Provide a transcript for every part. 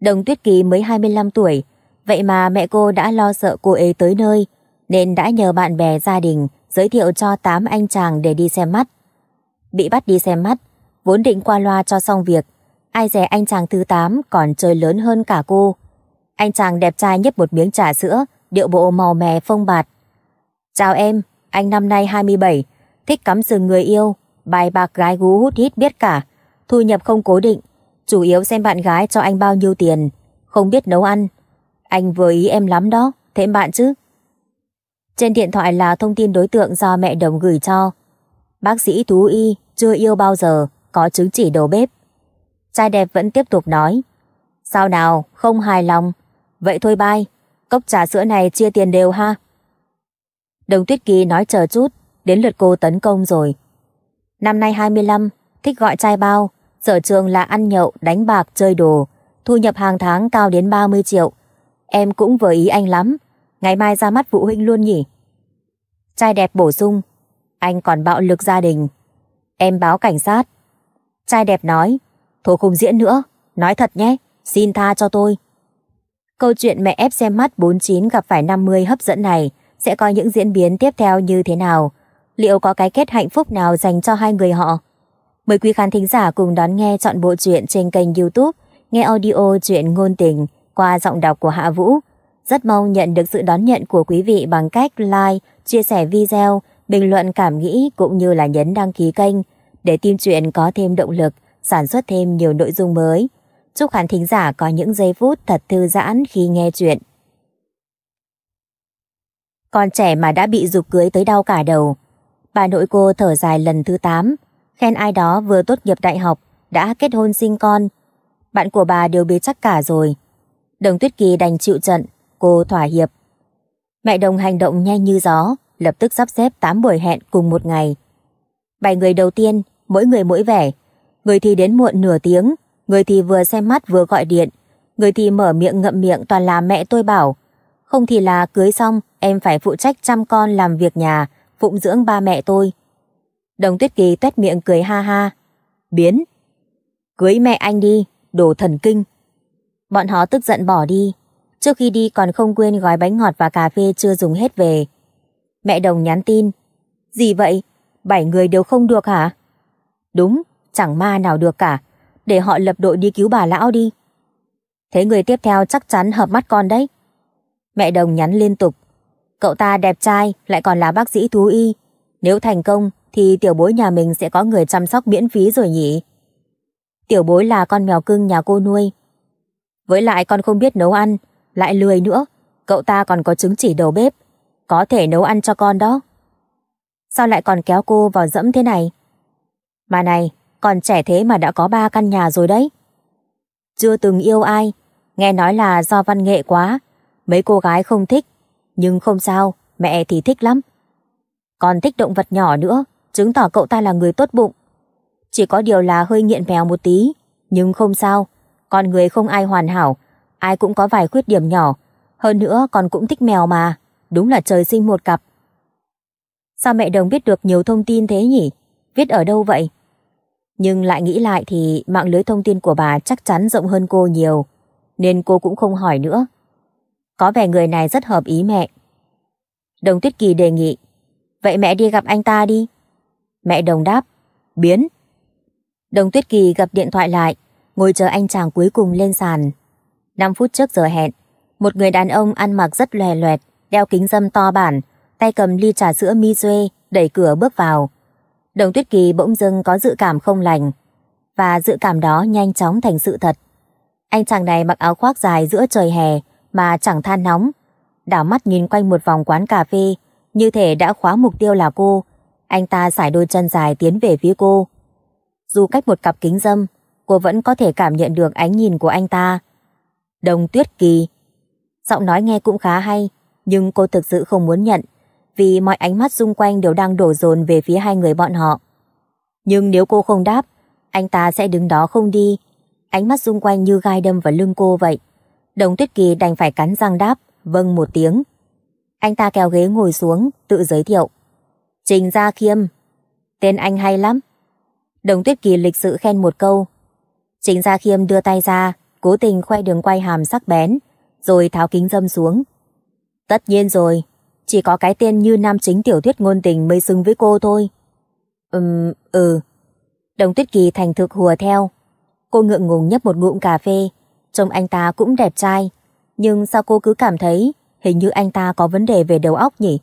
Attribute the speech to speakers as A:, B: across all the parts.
A: Đồng Tuyết Kỳ mới 25 tuổi, vậy mà mẹ cô đã lo sợ cô ấy tới nơi, nên đã nhờ bạn bè gia đình giới thiệu cho 8 anh chàng để đi xem mắt. Bị bắt đi xem mắt, vốn định qua loa cho xong việc, ai dè anh chàng thứ 8 còn chơi lớn hơn cả cô. Anh chàng đẹp trai nhấp một miếng trà sữa, điệu bộ màu mè phong bạt. Chào em, anh năm nay 27, thích cắm sừng người yêu, bài bạc gái gú hút hít biết cả, thu nhập không cố định, chủ yếu xem bạn gái cho anh bao nhiêu tiền, không biết nấu ăn. Anh vừa ý em lắm đó, thế bạn chứ. Trên điện thoại là thông tin đối tượng do mẹ đồng gửi cho. Bác sĩ thú y, chưa yêu bao giờ, có chứng chỉ đầu bếp. Trai đẹp vẫn tiếp tục nói. Sao nào, không hài lòng. Vậy thôi bye, cốc trà sữa này chia tiền đều ha. Đồng Tuyết Kỳ nói chờ chút, đến lượt cô tấn công rồi. Năm nay 25, thích gọi trai bao, sở trường là ăn nhậu, đánh bạc, chơi đồ, thu nhập hàng tháng cao đến 30 triệu. Em cũng vừa ý anh lắm, ngày mai ra mắt phụ huynh luôn nhỉ? Trai đẹp bổ sung, anh còn bạo lực gia đình. Em báo cảnh sát. Trai đẹp nói, thôi không diễn nữa, nói thật nhé, xin tha cho tôi. Câu chuyện mẹ ép xem mắt 49 gặp phải 50 hấp dẫn này sẽ có những diễn biến tiếp theo như thế nào? Liệu có cái kết hạnh phúc nào dành cho hai người họ? Mời quý khán thính giả cùng đón nghe chọn bộ truyện trên kênh youtube Nghe audio truyện ngôn tình qua giọng đọc của Hạ Vũ. Rất mong nhận được sự đón nhận của quý vị bằng cách like, chia sẻ video, bình luận cảm nghĩ cũng như là nhấn đăng ký kênh để team truyện có thêm động lực, sản xuất thêm nhiều nội dung mới. Chúc khán thính giả có những giây phút thật thư giãn khi nghe truyện. Con trẻ mà đã bị dục cưới tới đau cả đầu. Bà nội cô thở dài lần thứ 8, khen ai đó vừa tốt nghiệp đại học, đã kết hôn sinh con. Bạn của bà đều biết chắc cả rồi. Đồng Tuyết Kỳ đành chịu trận, cô thỏa hiệp. Mẹ đồng hành động nhanh như gió, lập tức sắp xếp 8 buổi hẹn cùng một ngày. bài người đầu tiên, mỗi người mỗi vẻ. Người thì đến muộn nửa tiếng, người thì vừa xem mắt vừa gọi điện, người thì mở miệng ngậm miệng toàn là mẹ tôi bảo. Không thì là cưới xong, em phải phụ trách chăm con làm việc nhà, phụng dưỡng ba mẹ tôi. Đồng Tuyết Kỳ tuét miệng cười ha ha. Biến. Cưới mẹ anh đi, đồ thần kinh. Bọn họ tức giận bỏ đi. Trước khi đi còn không quên gói bánh ngọt và cà phê chưa dùng hết về. Mẹ Đồng nhắn tin. Gì vậy? Bảy người đều không được hả? Đúng, chẳng ma nào được cả. Để họ lập đội đi cứu bà lão đi. Thế người tiếp theo chắc chắn hợp mắt con đấy. Mẹ Đồng nhắn liên tục. Cậu ta đẹp trai, lại còn là bác sĩ thú y. Nếu thành công, thì tiểu bối nhà mình sẽ có người chăm sóc miễn phí rồi nhỉ? Tiểu bối là con mèo cưng nhà cô nuôi. Với lại con không biết nấu ăn, lại lười nữa, cậu ta còn có chứng chỉ đầu bếp, có thể nấu ăn cho con đó. Sao lại còn kéo cô vào dẫm thế này? Mà này, còn trẻ thế mà đã có ba căn nhà rồi đấy. Chưa từng yêu ai, nghe nói là do văn nghệ quá, mấy cô gái không thích, nhưng không sao, mẹ thì thích lắm. Còn thích động vật nhỏ nữa, chứng tỏ cậu ta là người tốt bụng. Chỉ có điều là hơi nghiện mèo một tí, nhưng không sao, con người không ai hoàn hảo, ai cũng có vài khuyết điểm nhỏ, hơn nữa con cũng thích mèo mà, đúng là trời sinh một cặp. Sao mẹ đồng biết được nhiều thông tin thế nhỉ? Viết ở đâu vậy? Nhưng lại nghĩ lại thì mạng lưới thông tin của bà chắc chắn rộng hơn cô nhiều, nên cô cũng không hỏi nữa. Có vẻ người này rất hợp ý mẹ. Đồng Tuyết Kỳ đề nghị, vậy mẹ đi gặp anh ta đi, Mẹ Đồng đáp, biến. Đồng Tuyết Kỳ gặp điện thoại lại, ngồi chờ anh chàng cuối cùng lên sàn. 5 phút trước giờ hẹn, một người đàn ông ăn mặc rất lòe loẹt, đeo kính dâm to bản, tay cầm ly trà sữa mi duê đẩy cửa bước vào. Đồng Tuyết Kỳ bỗng dưng có dự cảm không lành, và dự cảm đó nhanh chóng thành sự thật. Anh chàng này mặc áo khoác dài giữa trời hè mà chẳng than nóng, đảo mắt nhìn quanh một vòng quán cà phê, như thể đã khóa mục tiêu là cô, anh ta xải đôi chân dài tiến về phía cô. Dù cách một cặp kính dâm, cô vẫn có thể cảm nhận được ánh nhìn của anh ta. Đồng Tuyết Kỳ. Giọng nói nghe cũng khá hay, nhưng cô thực sự không muốn nhận, vì mọi ánh mắt xung quanh đều đang đổ dồn về phía hai người bọn họ. Nhưng nếu cô không đáp, anh ta sẽ đứng đó không đi. Ánh mắt xung quanh như gai đâm vào lưng cô vậy. Đồng Tuyết Kỳ đành phải cắn răng đáp, vâng một tiếng. Anh ta kéo ghế ngồi xuống, tự giới thiệu. Trình Gia Khiêm. Tên anh hay lắm. Đồng Tuyết Kỳ lịch sự khen một câu. Trình Gia Khiêm đưa tay ra, cố tình khoe đường quay hàm sắc bén, rồi tháo kính dâm xuống. Tất nhiên rồi, chỉ có cái tên như nam chính tiểu thuyết ngôn tình mới xứng với cô thôi. Ừm, ừ. Đồng Tuyết Kỳ thành thực hùa theo. Cô ngượng ngùng nhấp một ngụm cà phê, trông anh ta cũng đẹp trai. Nhưng sao cô cứ cảm thấy hình như anh ta có vấn đề về đầu óc nhỉ?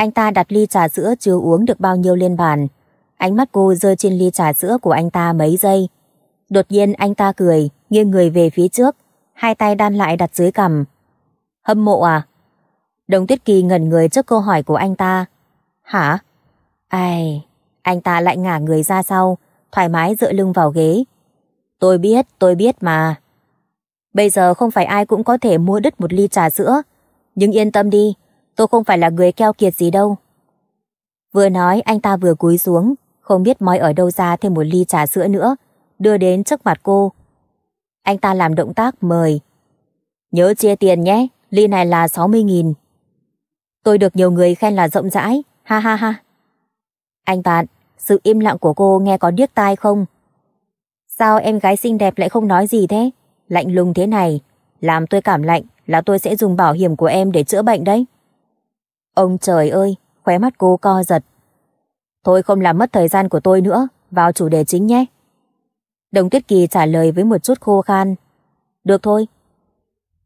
A: Anh ta đặt ly trà sữa chưa uống được bao nhiêu lên bàn. Ánh mắt cô rơi trên ly trà sữa của anh ta mấy giây. Đột nhiên anh ta cười, nghiêng người về phía trước, hai tay đan lại đặt dưới cằm. Hâm mộ à? Đồng Tuyết Kỳ ngẩn người trước câu hỏi của anh ta. Hả? Ai... Anh ta lại ngả người ra sau, thoải mái dựa lưng vào ghế. Tôi biết, tôi biết mà. Bây giờ không phải ai cũng có thể mua đứt một ly trà sữa. Nhưng yên tâm đi, tôi không phải là người keo kiệt gì đâu. Vừa nói anh ta vừa cúi xuống, không biết moi ở đâu ra thêm một ly trà sữa nữa, đưa đến trước mặt cô. Anh ta làm động tác mời. Nhớ chia tiền nhé, ly này là 60.000. Tôi được nhiều người khen là rộng rãi, ha ha ha. Anh bạn, sự im lặng của cô nghe có điếc tai không? Sao em gái xinh đẹp lại không nói gì thế? Lạnh lùng thế này, làm tôi cảm lạnh là tôi sẽ dùng bảo hiểm của em để chữa bệnh đấy. Ông trời ơi, khóe mắt cô co giật. Thôi không làm mất thời gian của tôi nữa, vào chủ đề chính nhé. Đồng Tuyết Kỳ trả lời với một chút khô khan. Được thôi.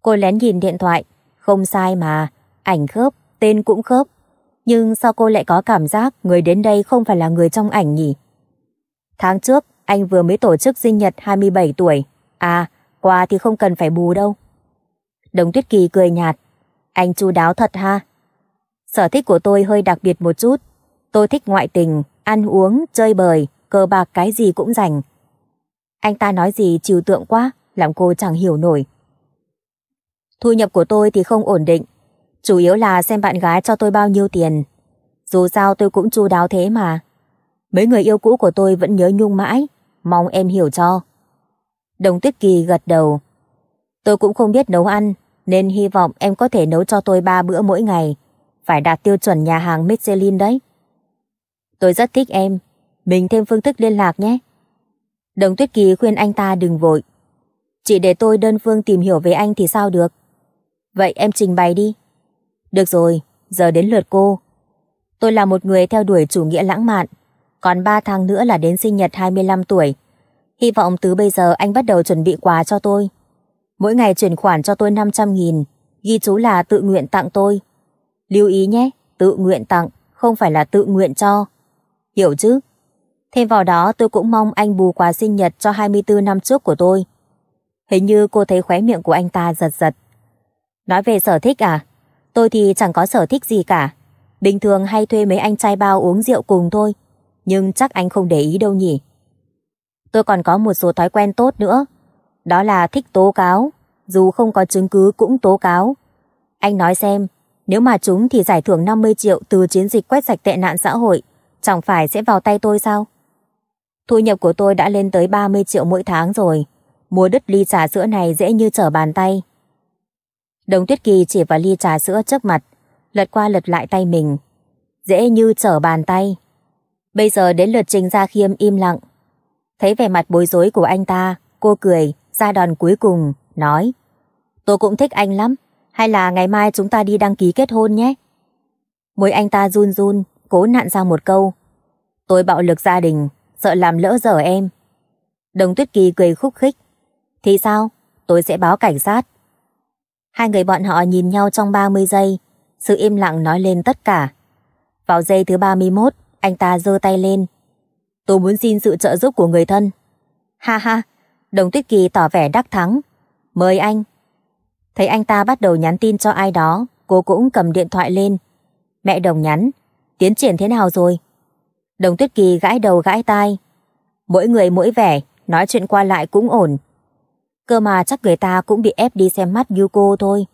A: Cô lén nhìn điện thoại, không sai mà, ảnh khớp, tên cũng khớp. Nhưng sao cô lại có cảm giác người đến đây không phải là người trong ảnh nhỉ? Tháng trước, anh vừa mới tổ chức sinh nhật 27 tuổi. À, quà thì không cần phải bù đâu. Đồng Tuyết Kỳ cười nhạt. Anh chu đáo thật ha. Sở thích của tôi hơi đặc biệt một chút. Tôi thích ngoại tình, ăn uống, chơi bời, cờ bạc cái gì cũng rảnh. Anh ta nói gì trừu tượng quá, làm cô chẳng hiểu nổi. Thu nhập của tôi thì không ổn định, chủ yếu là xem bạn gái cho tôi bao nhiêu tiền. Dù sao tôi cũng chu đáo thế mà. Mấy người yêu cũ của tôi vẫn nhớ nhung mãi, mong em hiểu cho. Đồng Tuyết Kỳ gật đầu. Tôi cũng không biết nấu ăn, nên hy vọng em có thể nấu cho tôi ba bữa mỗi ngày phải đạt tiêu chuẩn nhà hàng Michelin đấy. Tôi rất thích em, mình thêm phương thức liên lạc nhé. Đồng Tuyết Kỳ khuyên anh ta đừng vội. Chỉ để tôi đơn phương tìm hiểu về anh thì sao được. Vậy em trình bày đi. Được rồi, giờ đến lượt cô. Tôi là một người theo đuổi chủ nghĩa lãng mạn, còn 3 tháng nữa là đến sinh nhật 25 tuổi. Hy vọng từ bây giờ anh bắt đầu chuẩn bị quà cho tôi. Mỗi ngày chuyển khoản cho tôi 500.000, ghi chú là tự nguyện tặng tôi. Lưu ý nhé, tự nguyện tặng, không phải là tự nguyện cho. Hiểu chứ? Thêm vào đó tôi cũng mong anh bù quà sinh nhật cho 24 năm trước của tôi. Hình như cô thấy khóe miệng của anh ta giật giật. Nói về sở thích à? Tôi thì chẳng có sở thích gì cả. Bình thường hay thuê mấy anh trai bao uống rượu cùng thôi. Nhưng chắc anh không để ý đâu nhỉ. Tôi còn có một số thói quen tốt nữa. Đó là thích tố cáo. Dù không có chứng cứ cũng tố cáo. Anh nói xem, nếu mà chúng thì giải thưởng 50 triệu từ chiến dịch quét sạch tệ nạn xã hội, chẳng phải sẽ vào tay tôi sao? Thu nhập của tôi đã lên tới 30 triệu mỗi tháng rồi. Mua đứt ly trà sữa này dễ như trở bàn tay. Đồng Tuyết Kỳ chỉ vào ly trà sữa trước mặt, lật qua lật lại tay mình. Dễ như trở bàn tay. Bây giờ đến lượt Trình Gia Khiêm im lặng. Thấy vẻ mặt bối rối của anh ta, cô cười, ra đòn cuối cùng, nói Tôi cũng thích anh lắm, hay là ngày mai chúng ta đi đăng ký kết hôn nhé. Môi anh ta run run, cố nặn ra một câu. Tôi bạo lực gia đình, sợ làm lỡ giờ em. Đồng Tuyết Kỳ cười khúc khích. Thì sao? Tôi sẽ báo cảnh sát. Hai người bọn họ nhìn nhau trong 30 giây, sự im lặng nói lên tất cả. Vào giây thứ 31, anh ta giơ tay lên. Tôi muốn xin sự trợ giúp của người thân. Ha ha, Đồng Tuyết Kỳ tỏ vẻ đắc thắng. Mời anh. Thấy anh ta bắt đầu nhắn tin cho ai đó, cô cũng cầm điện thoại lên. Mẹ Đồng nhắn, tiến triển thế nào rồi? Đồng Tuyết Kỳ gãi đầu gãi tai. Mỗi người mỗi vẻ, nói chuyện qua lại cũng ổn. Cơ mà chắc người ta cũng bị ép đi xem mắt Yuko thôi.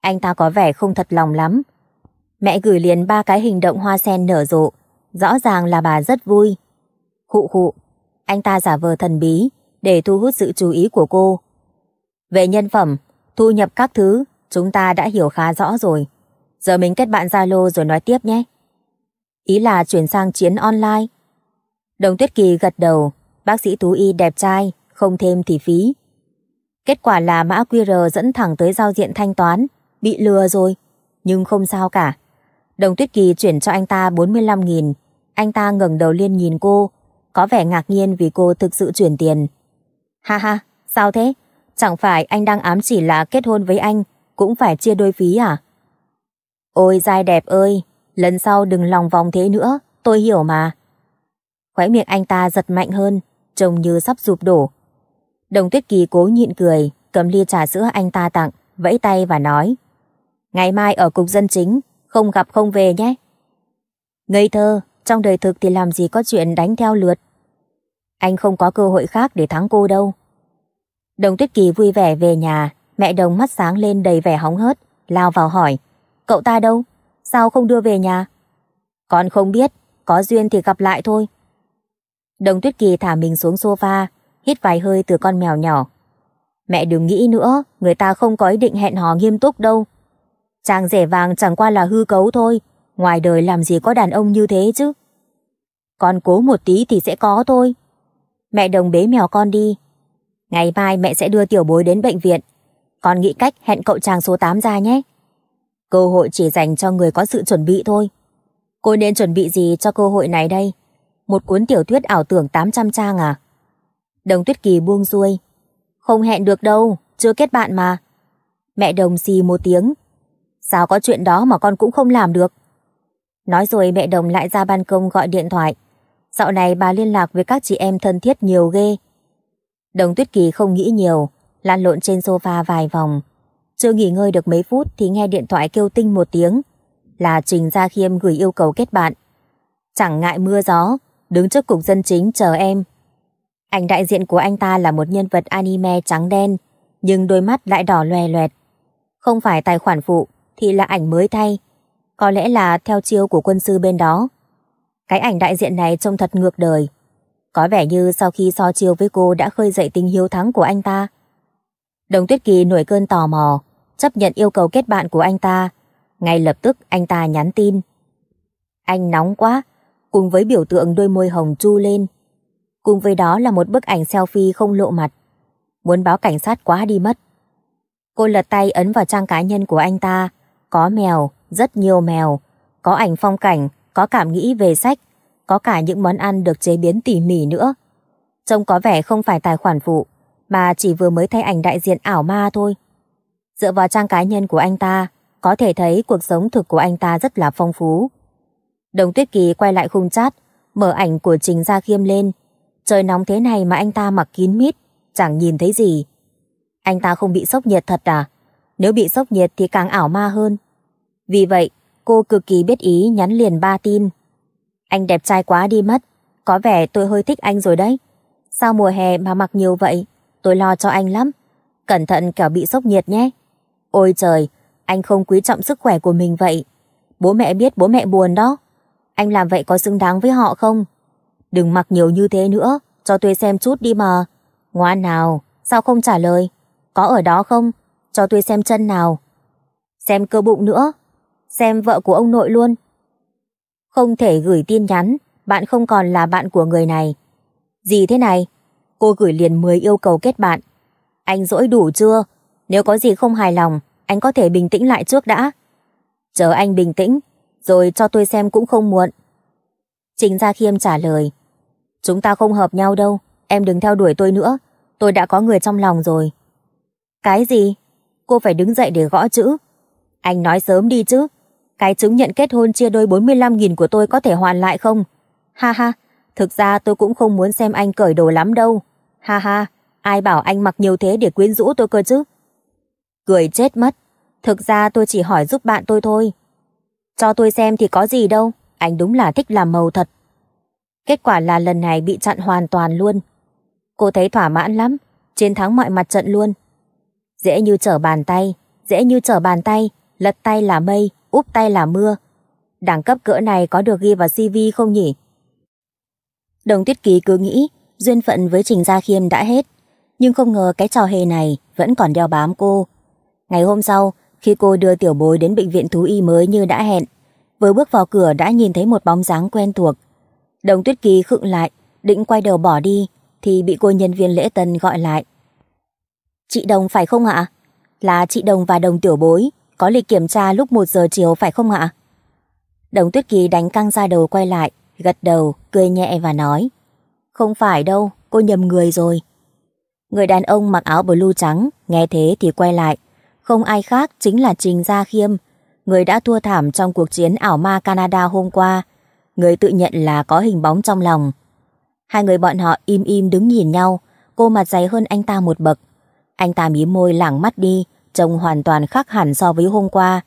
A: Anh ta có vẻ không thật lòng lắm. Mẹ gửi liền ba cái hình động hoa sen nở rộ, rõ ràng là bà rất vui. Khụ khụ, anh ta giả vờ thần bí để thu hút sự chú ý của cô. Về nhân phẩm, thu nhập các thứ, chúng ta đã hiểu khá rõ rồi. Giờ mình kết bạn Zalo rồi nói tiếp nhé. Ý là chuyển sang chiến online. Đồng Tuyết Kỳ gật đầu, bác sĩ Tú Y đẹp trai, không thêm thì phí. Kết quả là mã QR dẫn thẳng tới giao diện thanh toán, bị lừa rồi, nhưng không sao cả. Đồng Tuyết Kỳ chuyển cho anh ta 45.000, anh ta ngẩng đầu liên nhìn cô, có vẻ ngạc nhiên vì cô thực sự chuyển tiền. Ha ha, sao thế? Chẳng phải anh đang ám chỉ là kết hôn với anh cũng phải chia đôi phí à? Ôi dai đẹp ơi, lần sau đừng lòng vòng thế nữa, tôi hiểu mà. Khóe miệng anh ta giật mạnh hơn, trông như sắp sụp đổ. Đồng tuyết kỳ cố nhịn cười, cầm ly trà sữa anh ta tặng, vẫy tay và nói. Ngày mai ở cục dân chính, không gặp không về nhé. Ngây thơ, trong đời thực thì làm gì có chuyện đánh theo lượt. Anh không có cơ hội khác để thắng cô đâu. Đồng Tuyết Kỳ vui vẻ về nhà, mẹ Đồng mắt sáng lên đầy vẻ hóng hớt, lao vào hỏi, cậu ta đâu? Sao không đưa về nhà? Con không biết, có duyên thì gặp lại thôi. Đồng Tuyết Kỳ thả mình xuống sofa, hít vài hơi từ con mèo nhỏ. Mẹ đừng nghĩ nữa, người ta không có ý định hẹn hò nghiêm túc đâu. Chàng rẻ vàng chẳng qua là hư cấu thôi, ngoài đời làm gì có đàn ông như thế chứ. Con cố một tí thì sẽ có thôi. Mẹ đồng bế mèo con đi, Ngày mai mẹ sẽ đưa tiểu bối đến bệnh viện. Con nghĩ cách hẹn cậu chàng số 8 ra nhé. Cơ hội chỉ dành cho người có sự chuẩn bị thôi. Cô nên chuẩn bị gì cho cơ hội này đây? Một cuốn tiểu thuyết ảo tưởng 800 trang à? Đồng Tuyết Kỳ buông xuôi. Không hẹn được đâu, chưa kết bạn mà. Mẹ đồng xì một tiếng. Sao có chuyện đó mà con cũng không làm được? Nói rồi mẹ đồng lại ra ban công gọi điện thoại. Dạo này bà liên lạc với các chị em thân thiết nhiều ghê. Đồng Tuyết Kỳ không nghĩ nhiều, lăn lộn trên sofa vài vòng. Chưa nghỉ ngơi được mấy phút thì nghe điện thoại kêu tinh một tiếng. Là Trình Gia Khiêm gửi yêu cầu kết bạn. Chẳng ngại mưa gió, đứng trước cục dân chính chờ em. Ảnh đại diện của anh ta là một nhân vật anime trắng đen, nhưng đôi mắt lại đỏ loè loẹt. Không phải tài khoản phụ, thì là ảnh mới thay. Có lẽ là theo chiêu của quân sư bên đó. Cái ảnh đại diện này trông thật ngược đời. Có vẻ như sau khi so chiêu với cô đã khơi dậy tình hiếu thắng của anh ta. Đồng Tuyết Kỳ nổi cơn tò mò, chấp nhận yêu cầu kết bạn của anh ta. Ngay lập tức anh ta nhắn tin. Anh nóng quá, cùng với biểu tượng đôi môi hồng chu lên. Cùng với đó là một bức ảnh selfie không lộ mặt. Muốn báo cảnh sát quá đi mất. Cô lật tay ấn vào trang cá nhân của anh ta. Có mèo, rất nhiều mèo. Có ảnh phong cảnh, có cảm nghĩ về sách, có cả những món ăn được chế biến tỉ mỉ nữa. Trông có vẻ không phải tài khoản vụ mà chỉ vừa mới thay ảnh đại diện ảo ma thôi. Dựa vào trang cá nhân của anh ta, có thể thấy cuộc sống thực của anh ta rất là phong phú. Đồng Tuyết Kỳ quay lại khung chat, mở ảnh của Trình Gia Khiêm lên. Trời nóng thế này mà anh ta mặc kín mít, chẳng nhìn thấy gì. Anh ta không bị sốc nhiệt thật à? Nếu bị sốc nhiệt thì càng ảo ma hơn. Vì vậy, cô cực kỳ biết ý nhắn liền ba tin anh đẹp trai quá đi mất, có vẻ tôi hơi thích anh rồi đấy. Sao mùa hè mà mặc nhiều vậy, tôi lo cho anh lắm. Cẩn thận kẻo bị sốc nhiệt nhé. Ôi trời, anh không quý trọng sức khỏe của mình vậy. Bố mẹ biết bố mẹ buồn đó. Anh làm vậy có xứng đáng với họ không? Đừng mặc nhiều như thế nữa, cho tôi xem chút đi mà. Ngoan nào, sao không trả lời? Có ở đó không? Cho tôi xem chân nào. Xem cơ bụng nữa. Xem vợ của ông nội luôn, không thể gửi tin nhắn, bạn không còn là bạn của người này. Gì thế này? Cô gửi liền 10 yêu cầu kết bạn. Anh dỗi đủ chưa? Nếu có gì không hài lòng, anh có thể bình tĩnh lại trước đã. Chờ anh bình tĩnh, rồi cho tôi xem cũng không muộn. Trình Gia Khiêm trả lời. Chúng ta không hợp nhau đâu, em đừng theo đuổi tôi nữa, tôi đã có người trong lòng rồi. Cái gì? Cô phải đứng dậy để gõ chữ. Anh nói sớm đi chứ, cái chứng nhận kết hôn chia đôi 45.000 của tôi có thể hoàn lại không? Ha ha, thực ra tôi cũng không muốn xem anh cởi đồ lắm đâu. Ha ha, ai bảo anh mặc nhiều thế để quyến rũ tôi cơ chứ? Cười chết mất, thực ra tôi chỉ hỏi giúp bạn tôi thôi. Cho tôi xem thì có gì đâu, anh đúng là thích làm màu thật. Kết quả là lần này bị chặn hoàn toàn luôn. Cô thấy thỏa mãn lắm, chiến thắng mọi mặt trận luôn. Dễ như trở bàn tay, dễ như trở bàn tay, lật tay là mây, úp tay là mưa. Đẳng cấp cỡ này có được ghi vào CV không nhỉ? Đồng Tuyết Kỳ cứ nghĩ duyên phận với Trình Gia Khiêm đã hết, nhưng không ngờ cái trò hề này vẫn còn đeo bám cô. Ngày hôm sau, khi cô đưa tiểu bối đến bệnh viện thú y mới như đã hẹn, vừa bước vào cửa đã nhìn thấy một bóng dáng quen thuộc. Đồng Tuyết Kỳ khựng lại, định quay đầu bỏ đi, thì bị cô nhân viên lễ tân gọi lại. Chị Đồng phải không ạ? Là chị Đồng và Đồng tiểu bối, có lịch kiểm tra lúc 1 giờ chiều phải không ạ? Đồng Tuyết Kỳ đánh căng ra đầu quay lại, gật đầu, cười nhẹ và nói. Không phải đâu, cô nhầm người rồi. Người đàn ông mặc áo blue trắng, nghe thế thì quay lại. Không ai khác chính là Trình Gia Khiêm, người đã thua thảm trong cuộc chiến ảo ma Canada hôm qua. Người tự nhận là có hình bóng trong lòng. Hai người bọn họ im im đứng nhìn nhau, cô mặt dày hơn anh ta một bậc. Anh ta mí môi lảng mắt đi, trông hoàn toàn khác hẳn so với hôm qua.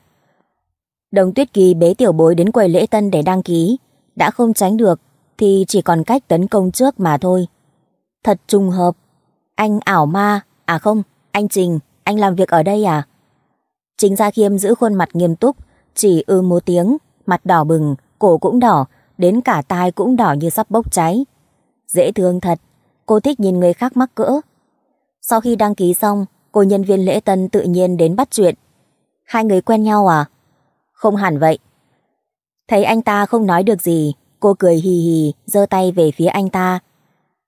A: Đồng Tuyết Kỳ bế tiểu bối đến quầy lễ tân để đăng ký, đã không tránh được thì chỉ còn cách tấn công trước mà thôi. Thật trùng hợp, anh ảo ma, à không, anh Trình, anh làm việc ở đây à? Trình Gia Khiêm giữ khuôn mặt nghiêm túc, chỉ ư một tiếng, mặt đỏ bừng, cổ cũng đỏ, đến cả tai cũng đỏ như sắp bốc cháy. Dễ thương thật, cô thích nhìn người khác mắc cỡ. Sau khi đăng ký xong, cô nhân viên lễ tân tự nhiên đến bắt chuyện. Hai người quen nhau à? Không hẳn vậy. Thấy anh ta không nói được gì, cô cười hì hì, giơ tay về phía anh ta.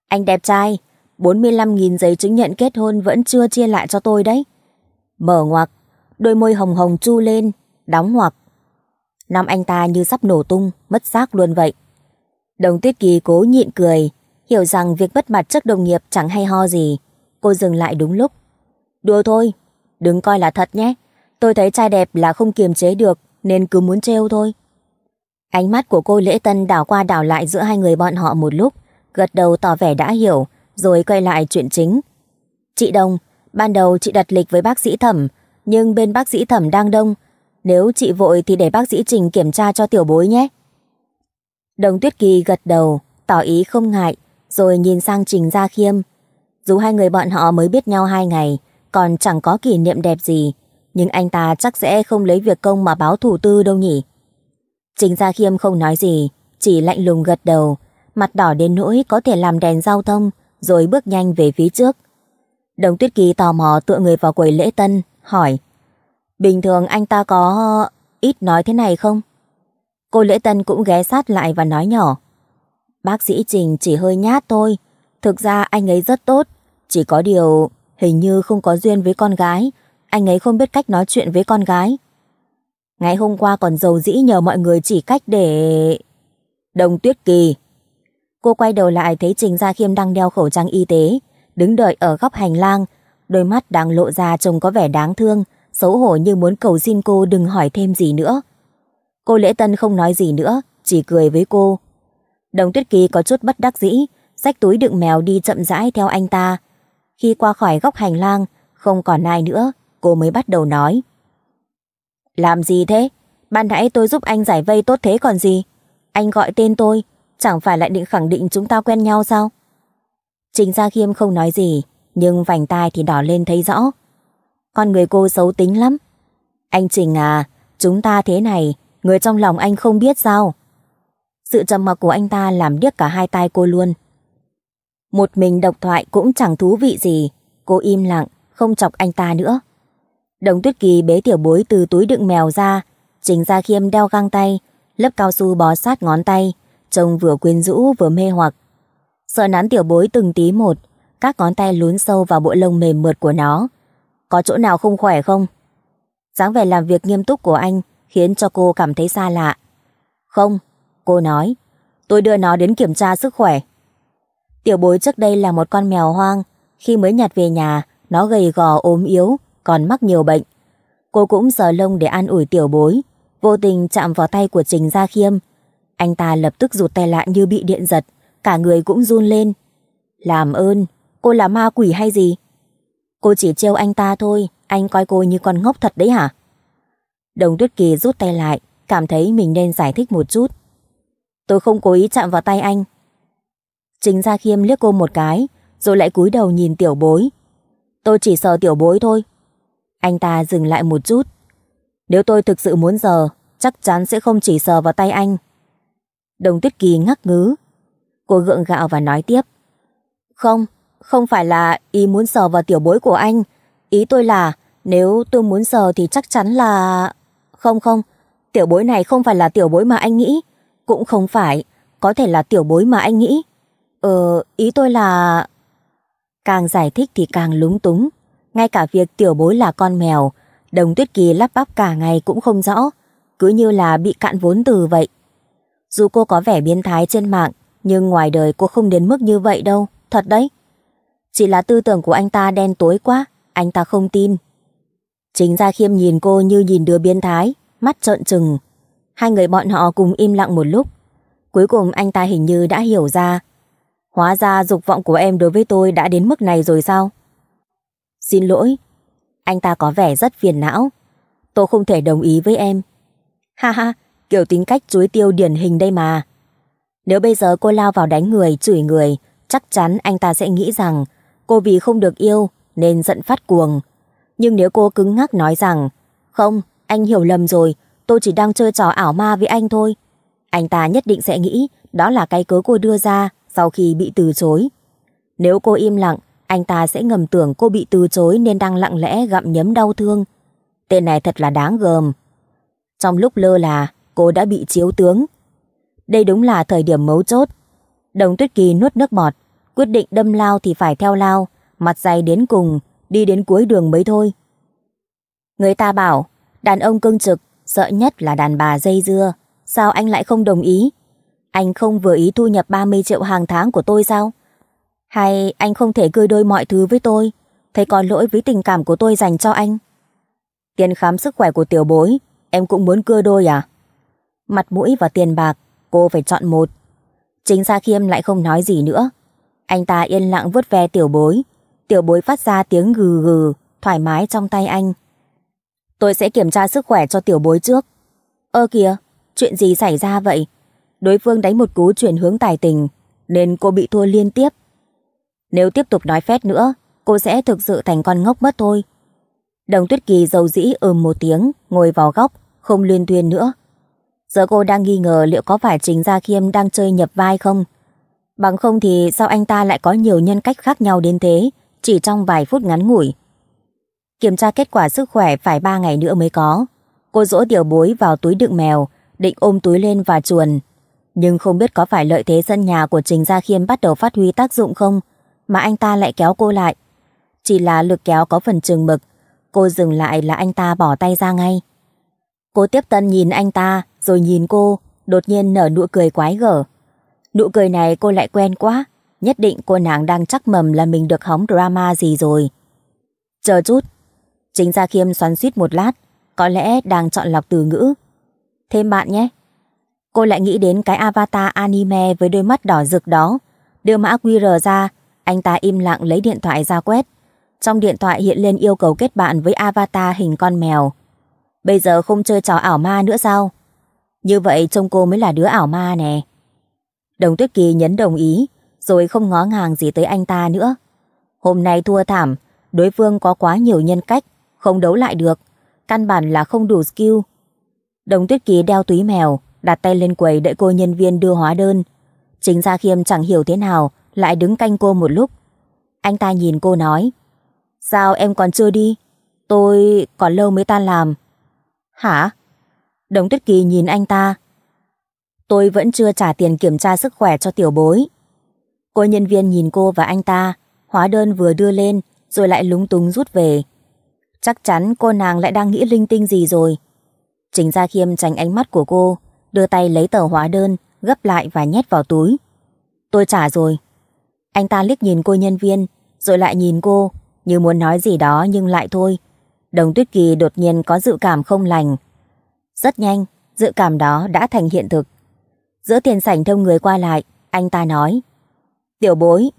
A: Anh đẹp trai, 45.000 giấy chứng nhận kết hôn vẫn chưa chia lại cho tôi đấy. Mở ngoặc, đôi môi hồng hồng chu lên, đóng ngoặc. Năm anh ta như sắp nổ tung, mất xác luôn vậy. Đồng tuyết kỳ cố nhịn cười, hiểu rằng việc bất mặt trước đồng nghiệp chẳng hay ho gì. Cô dừng lại đúng lúc, Đùa thôi, đừng coi là thật nhé. Tôi thấy trai đẹp là không kiềm chế được nên cứ muốn trêu thôi. Ánh mắt của cô Lễ Tân đảo qua đảo lại giữa hai người bọn họ một lúc, gật đầu tỏ vẻ đã hiểu, rồi quay lại chuyện chính. Chị Đồng, ban đầu chị đặt lịch với bác sĩ thẩm, nhưng bên bác sĩ thẩm đang đông. Nếu chị vội thì để bác sĩ Trình kiểm tra cho tiểu bối nhé. Đồng Tuyết Kỳ gật đầu, tỏ ý không ngại, rồi nhìn sang Trình Gia Khiêm. Dù hai người bọn họ mới biết nhau hai ngày, còn chẳng có kỷ niệm đẹp gì, nhưng anh ta chắc sẽ không lấy việc công mà báo thủ tư đâu nhỉ. Trình Gia Khiêm không nói gì, chỉ lạnh lùng gật đầu, mặt đỏ đến nỗi có thể làm đèn giao thông, rồi bước nhanh về phía trước. Đồng Tuyết Kỳ tò mò tựa người vào quầy lễ tân, hỏi Bình thường anh ta có ít nói thế này không? Cô lễ tân cũng ghé sát lại và nói nhỏ Bác sĩ Trình chỉ hơi nhát thôi, thực ra anh ấy rất tốt, chỉ có điều Hình như không có duyên với con gái, anh ấy không biết cách nói chuyện với con gái. Ngày hôm qua còn dầu dĩ nhờ mọi người chỉ cách để... Đồng Tuyết Kỳ. Cô quay đầu lại thấy Trình Gia Khiêm đang đeo khẩu trang y tế, đứng đợi ở góc hành lang, đôi mắt đang lộ ra trông có vẻ đáng thương, xấu hổ như muốn cầu xin cô đừng hỏi thêm gì nữa. Cô Lễ Tân không nói gì nữa, chỉ cười với cô. Đồng Tuyết Kỳ có chút bất đắc dĩ, xách túi đựng mèo đi chậm rãi theo anh ta, khi qua khỏi góc hành lang, không còn ai nữa, cô mới bắt đầu nói. Làm gì thế? Ban nãy tôi giúp anh giải vây tốt thế còn gì? Anh gọi tên tôi, chẳng phải lại định khẳng định chúng ta quen nhau sao? Trình Gia Khiêm không nói gì, nhưng vành tai thì đỏ lên thấy rõ. Con người cô xấu tính lắm. Anh Trình à, chúng ta thế này, người trong lòng anh không biết sao? Sự trầm mặc của anh ta làm điếc cả hai tai cô luôn một mình độc thoại cũng chẳng thú vị gì. Cô im lặng, không chọc anh ta nữa. Đồng tuyết kỳ bế tiểu bối từ túi đựng mèo ra. Trình ra Khiêm đeo găng tay, lớp cao su bó sát ngón tay. Trông vừa quyến rũ vừa mê hoặc. Sợ nắn tiểu bối từng tí một, các ngón tay lún sâu vào bộ lông mềm mượt của nó. Có chỗ nào không khỏe không? dáng vẻ làm việc nghiêm túc của anh khiến cho cô cảm thấy xa lạ. Không, cô nói, tôi đưa nó đến kiểm tra sức khỏe. Tiểu bối trước đây là một con mèo hoang, khi mới nhặt về nhà, nó gầy gò ốm yếu, còn mắc nhiều bệnh. Cô cũng giờ lông để an ủi tiểu bối, vô tình chạm vào tay của Trình Gia Khiêm. Anh ta lập tức rụt tay lại như bị điện giật, cả người cũng run lên. Làm ơn, cô là ma quỷ hay gì? Cô chỉ trêu anh ta thôi, anh coi cô như con ngốc thật đấy hả? Đồng Tuyết Kỳ rút tay lại, cảm thấy mình nên giải thích một chút. Tôi không cố ý chạm vào tay anh, Chính Gia Khiêm liếc cô một cái, rồi lại cúi đầu nhìn tiểu bối. Tôi chỉ sợ tiểu bối thôi. Anh ta dừng lại một chút. Nếu tôi thực sự muốn giờ, chắc chắn sẽ không chỉ sờ vào tay anh. Đồng Tuyết Kỳ ngắc ngứ. Cô gượng gạo và nói tiếp. Không, không phải là ý muốn sờ vào tiểu bối của anh. Ý tôi là nếu tôi muốn sờ thì chắc chắn là... Không không, tiểu bối này không phải là tiểu bối mà anh nghĩ. Cũng không phải, có thể là tiểu bối mà anh nghĩ. Ờ, ý tôi là... Càng giải thích thì càng lúng túng. Ngay cả việc tiểu bối là con mèo, đồng tuyết kỳ lắp bắp cả ngày cũng không rõ, cứ như là bị cạn vốn từ vậy. Dù cô có vẻ biến thái trên mạng, nhưng ngoài đời cô không đến mức như vậy đâu, thật đấy. Chỉ là tư tưởng của anh ta đen tối quá, anh ta không tin. Chính ra khiêm nhìn cô như nhìn đứa biến thái, mắt trợn trừng. Hai người bọn họ cùng im lặng một lúc. Cuối cùng anh ta hình như đã hiểu ra Hóa ra dục vọng của em đối với tôi đã đến mức này rồi sao? Xin lỗi. Anh ta có vẻ rất phiền não. Tôi không thể đồng ý với em. Ha ha, kiểu tính cách chuối tiêu điển hình đây mà. Nếu bây giờ cô lao vào đánh người, chửi người, chắc chắn anh ta sẽ nghĩ rằng cô vì không được yêu nên giận phát cuồng. Nhưng nếu cô cứng ngắc nói rằng Không, anh hiểu lầm rồi, tôi chỉ đang chơi trò ảo ma với anh thôi. Anh ta nhất định sẽ nghĩ đó là cái cớ cô đưa ra sau khi bị từ chối. Nếu cô im lặng, anh ta sẽ ngầm tưởng cô bị từ chối nên đang lặng lẽ gặm nhấm đau thương. Tên này thật là đáng gờm. Trong lúc lơ là, cô đã bị chiếu tướng. Đây đúng là thời điểm mấu chốt. Đồng Tuyết Kỳ nuốt nước bọt, quyết định đâm lao thì phải theo lao, mặt dày đến cùng, đi đến cuối đường mới thôi. Người ta bảo, đàn ông cưng trực, sợ nhất là đàn bà dây dưa, sao anh lại không đồng ý? Anh không vừa ý thu nhập 30 triệu hàng tháng của tôi sao? Hay anh không thể cơi đôi mọi thứ với tôi, thấy có lỗi với tình cảm của tôi dành cho anh? Tiền khám sức khỏe của tiểu bối, em cũng muốn cưa đôi à? Mặt mũi và tiền bạc, cô phải chọn một. Chính Sa Khiêm lại không nói gì nữa. Anh ta yên lặng vứt ve tiểu bối. Tiểu bối phát ra tiếng gừ gừ, thoải mái trong tay anh. Tôi sẽ kiểm tra sức khỏe cho tiểu bối trước. Ơ kìa, chuyện gì xảy ra vậy? đối phương đánh một cú chuyển hướng tài tình, nên cô bị thua liên tiếp. Nếu tiếp tục nói phét nữa, cô sẽ thực sự thành con ngốc mất thôi. Đồng Tuyết Kỳ dầu dĩ ừm một tiếng, ngồi vào góc, không liên tuyên nữa. Giờ cô đang nghi ngờ liệu có phải Trình Gia Khiêm đang chơi nhập vai không? Bằng không thì sao anh ta lại có nhiều nhân cách khác nhau đến thế, chỉ trong vài phút ngắn ngủi. Kiểm tra kết quả sức khỏe phải ba ngày nữa mới có. Cô dỗ tiểu bối vào túi đựng mèo, định ôm túi lên và chuồn, nhưng không biết có phải lợi thế sân nhà của Trình Gia Khiêm bắt đầu phát huy tác dụng không, mà anh ta lại kéo cô lại. Chỉ là lực kéo có phần trường mực, cô dừng lại là anh ta bỏ tay ra ngay. Cô tiếp tân nhìn anh ta, rồi nhìn cô, đột nhiên nở nụ cười quái gở. Nụ cười này cô lại quen quá, nhất định cô nàng đang chắc mầm là mình được hóng drama gì rồi. Chờ chút, Trình Gia Khiêm xoắn suýt một lát, có lẽ đang chọn lọc từ ngữ. Thêm bạn nhé. Cô lại nghĩ đến cái avatar anime với đôi mắt đỏ rực đó. Đưa mã QR ra, anh ta im lặng lấy điện thoại ra quét. Trong điện thoại hiện lên yêu cầu kết bạn với avatar hình con mèo. Bây giờ không chơi trò ảo ma nữa sao? Như vậy trông cô mới là đứa ảo ma nè. Đồng Tuyết Kỳ nhấn đồng ý, rồi không ngó ngàng gì tới anh ta nữa. Hôm nay thua thảm, đối phương có quá nhiều nhân cách, không đấu lại được. Căn bản là không đủ skill. Đồng Tuyết Kỳ đeo túi mèo, đặt tay lên quầy đợi cô nhân viên đưa hóa đơn. Chính Gia Khiêm chẳng hiểu thế nào, lại đứng canh cô một lúc. Anh ta nhìn cô nói, Sao em còn chưa đi? Tôi còn lâu mới tan làm. Hả? Đống Tuyết Kỳ nhìn anh ta. Tôi vẫn chưa trả tiền kiểm tra sức khỏe cho tiểu bối. Cô nhân viên nhìn cô và anh ta, hóa đơn vừa đưa lên rồi lại lúng túng rút về. Chắc chắn cô nàng lại đang nghĩ linh tinh gì rồi. Trình Gia Khiêm tránh ánh mắt của cô, đưa tay lấy tờ hóa đơn, gấp lại và nhét vào túi. Tôi trả rồi. Anh ta liếc nhìn cô nhân viên, rồi lại nhìn cô, như muốn nói gì đó nhưng lại thôi. Đồng Tuyết Kỳ đột nhiên có dự cảm không lành. Rất nhanh, dự cảm đó đã thành hiện thực. Giữa tiền sảnh đông người qua lại, anh ta nói. Tiểu bối,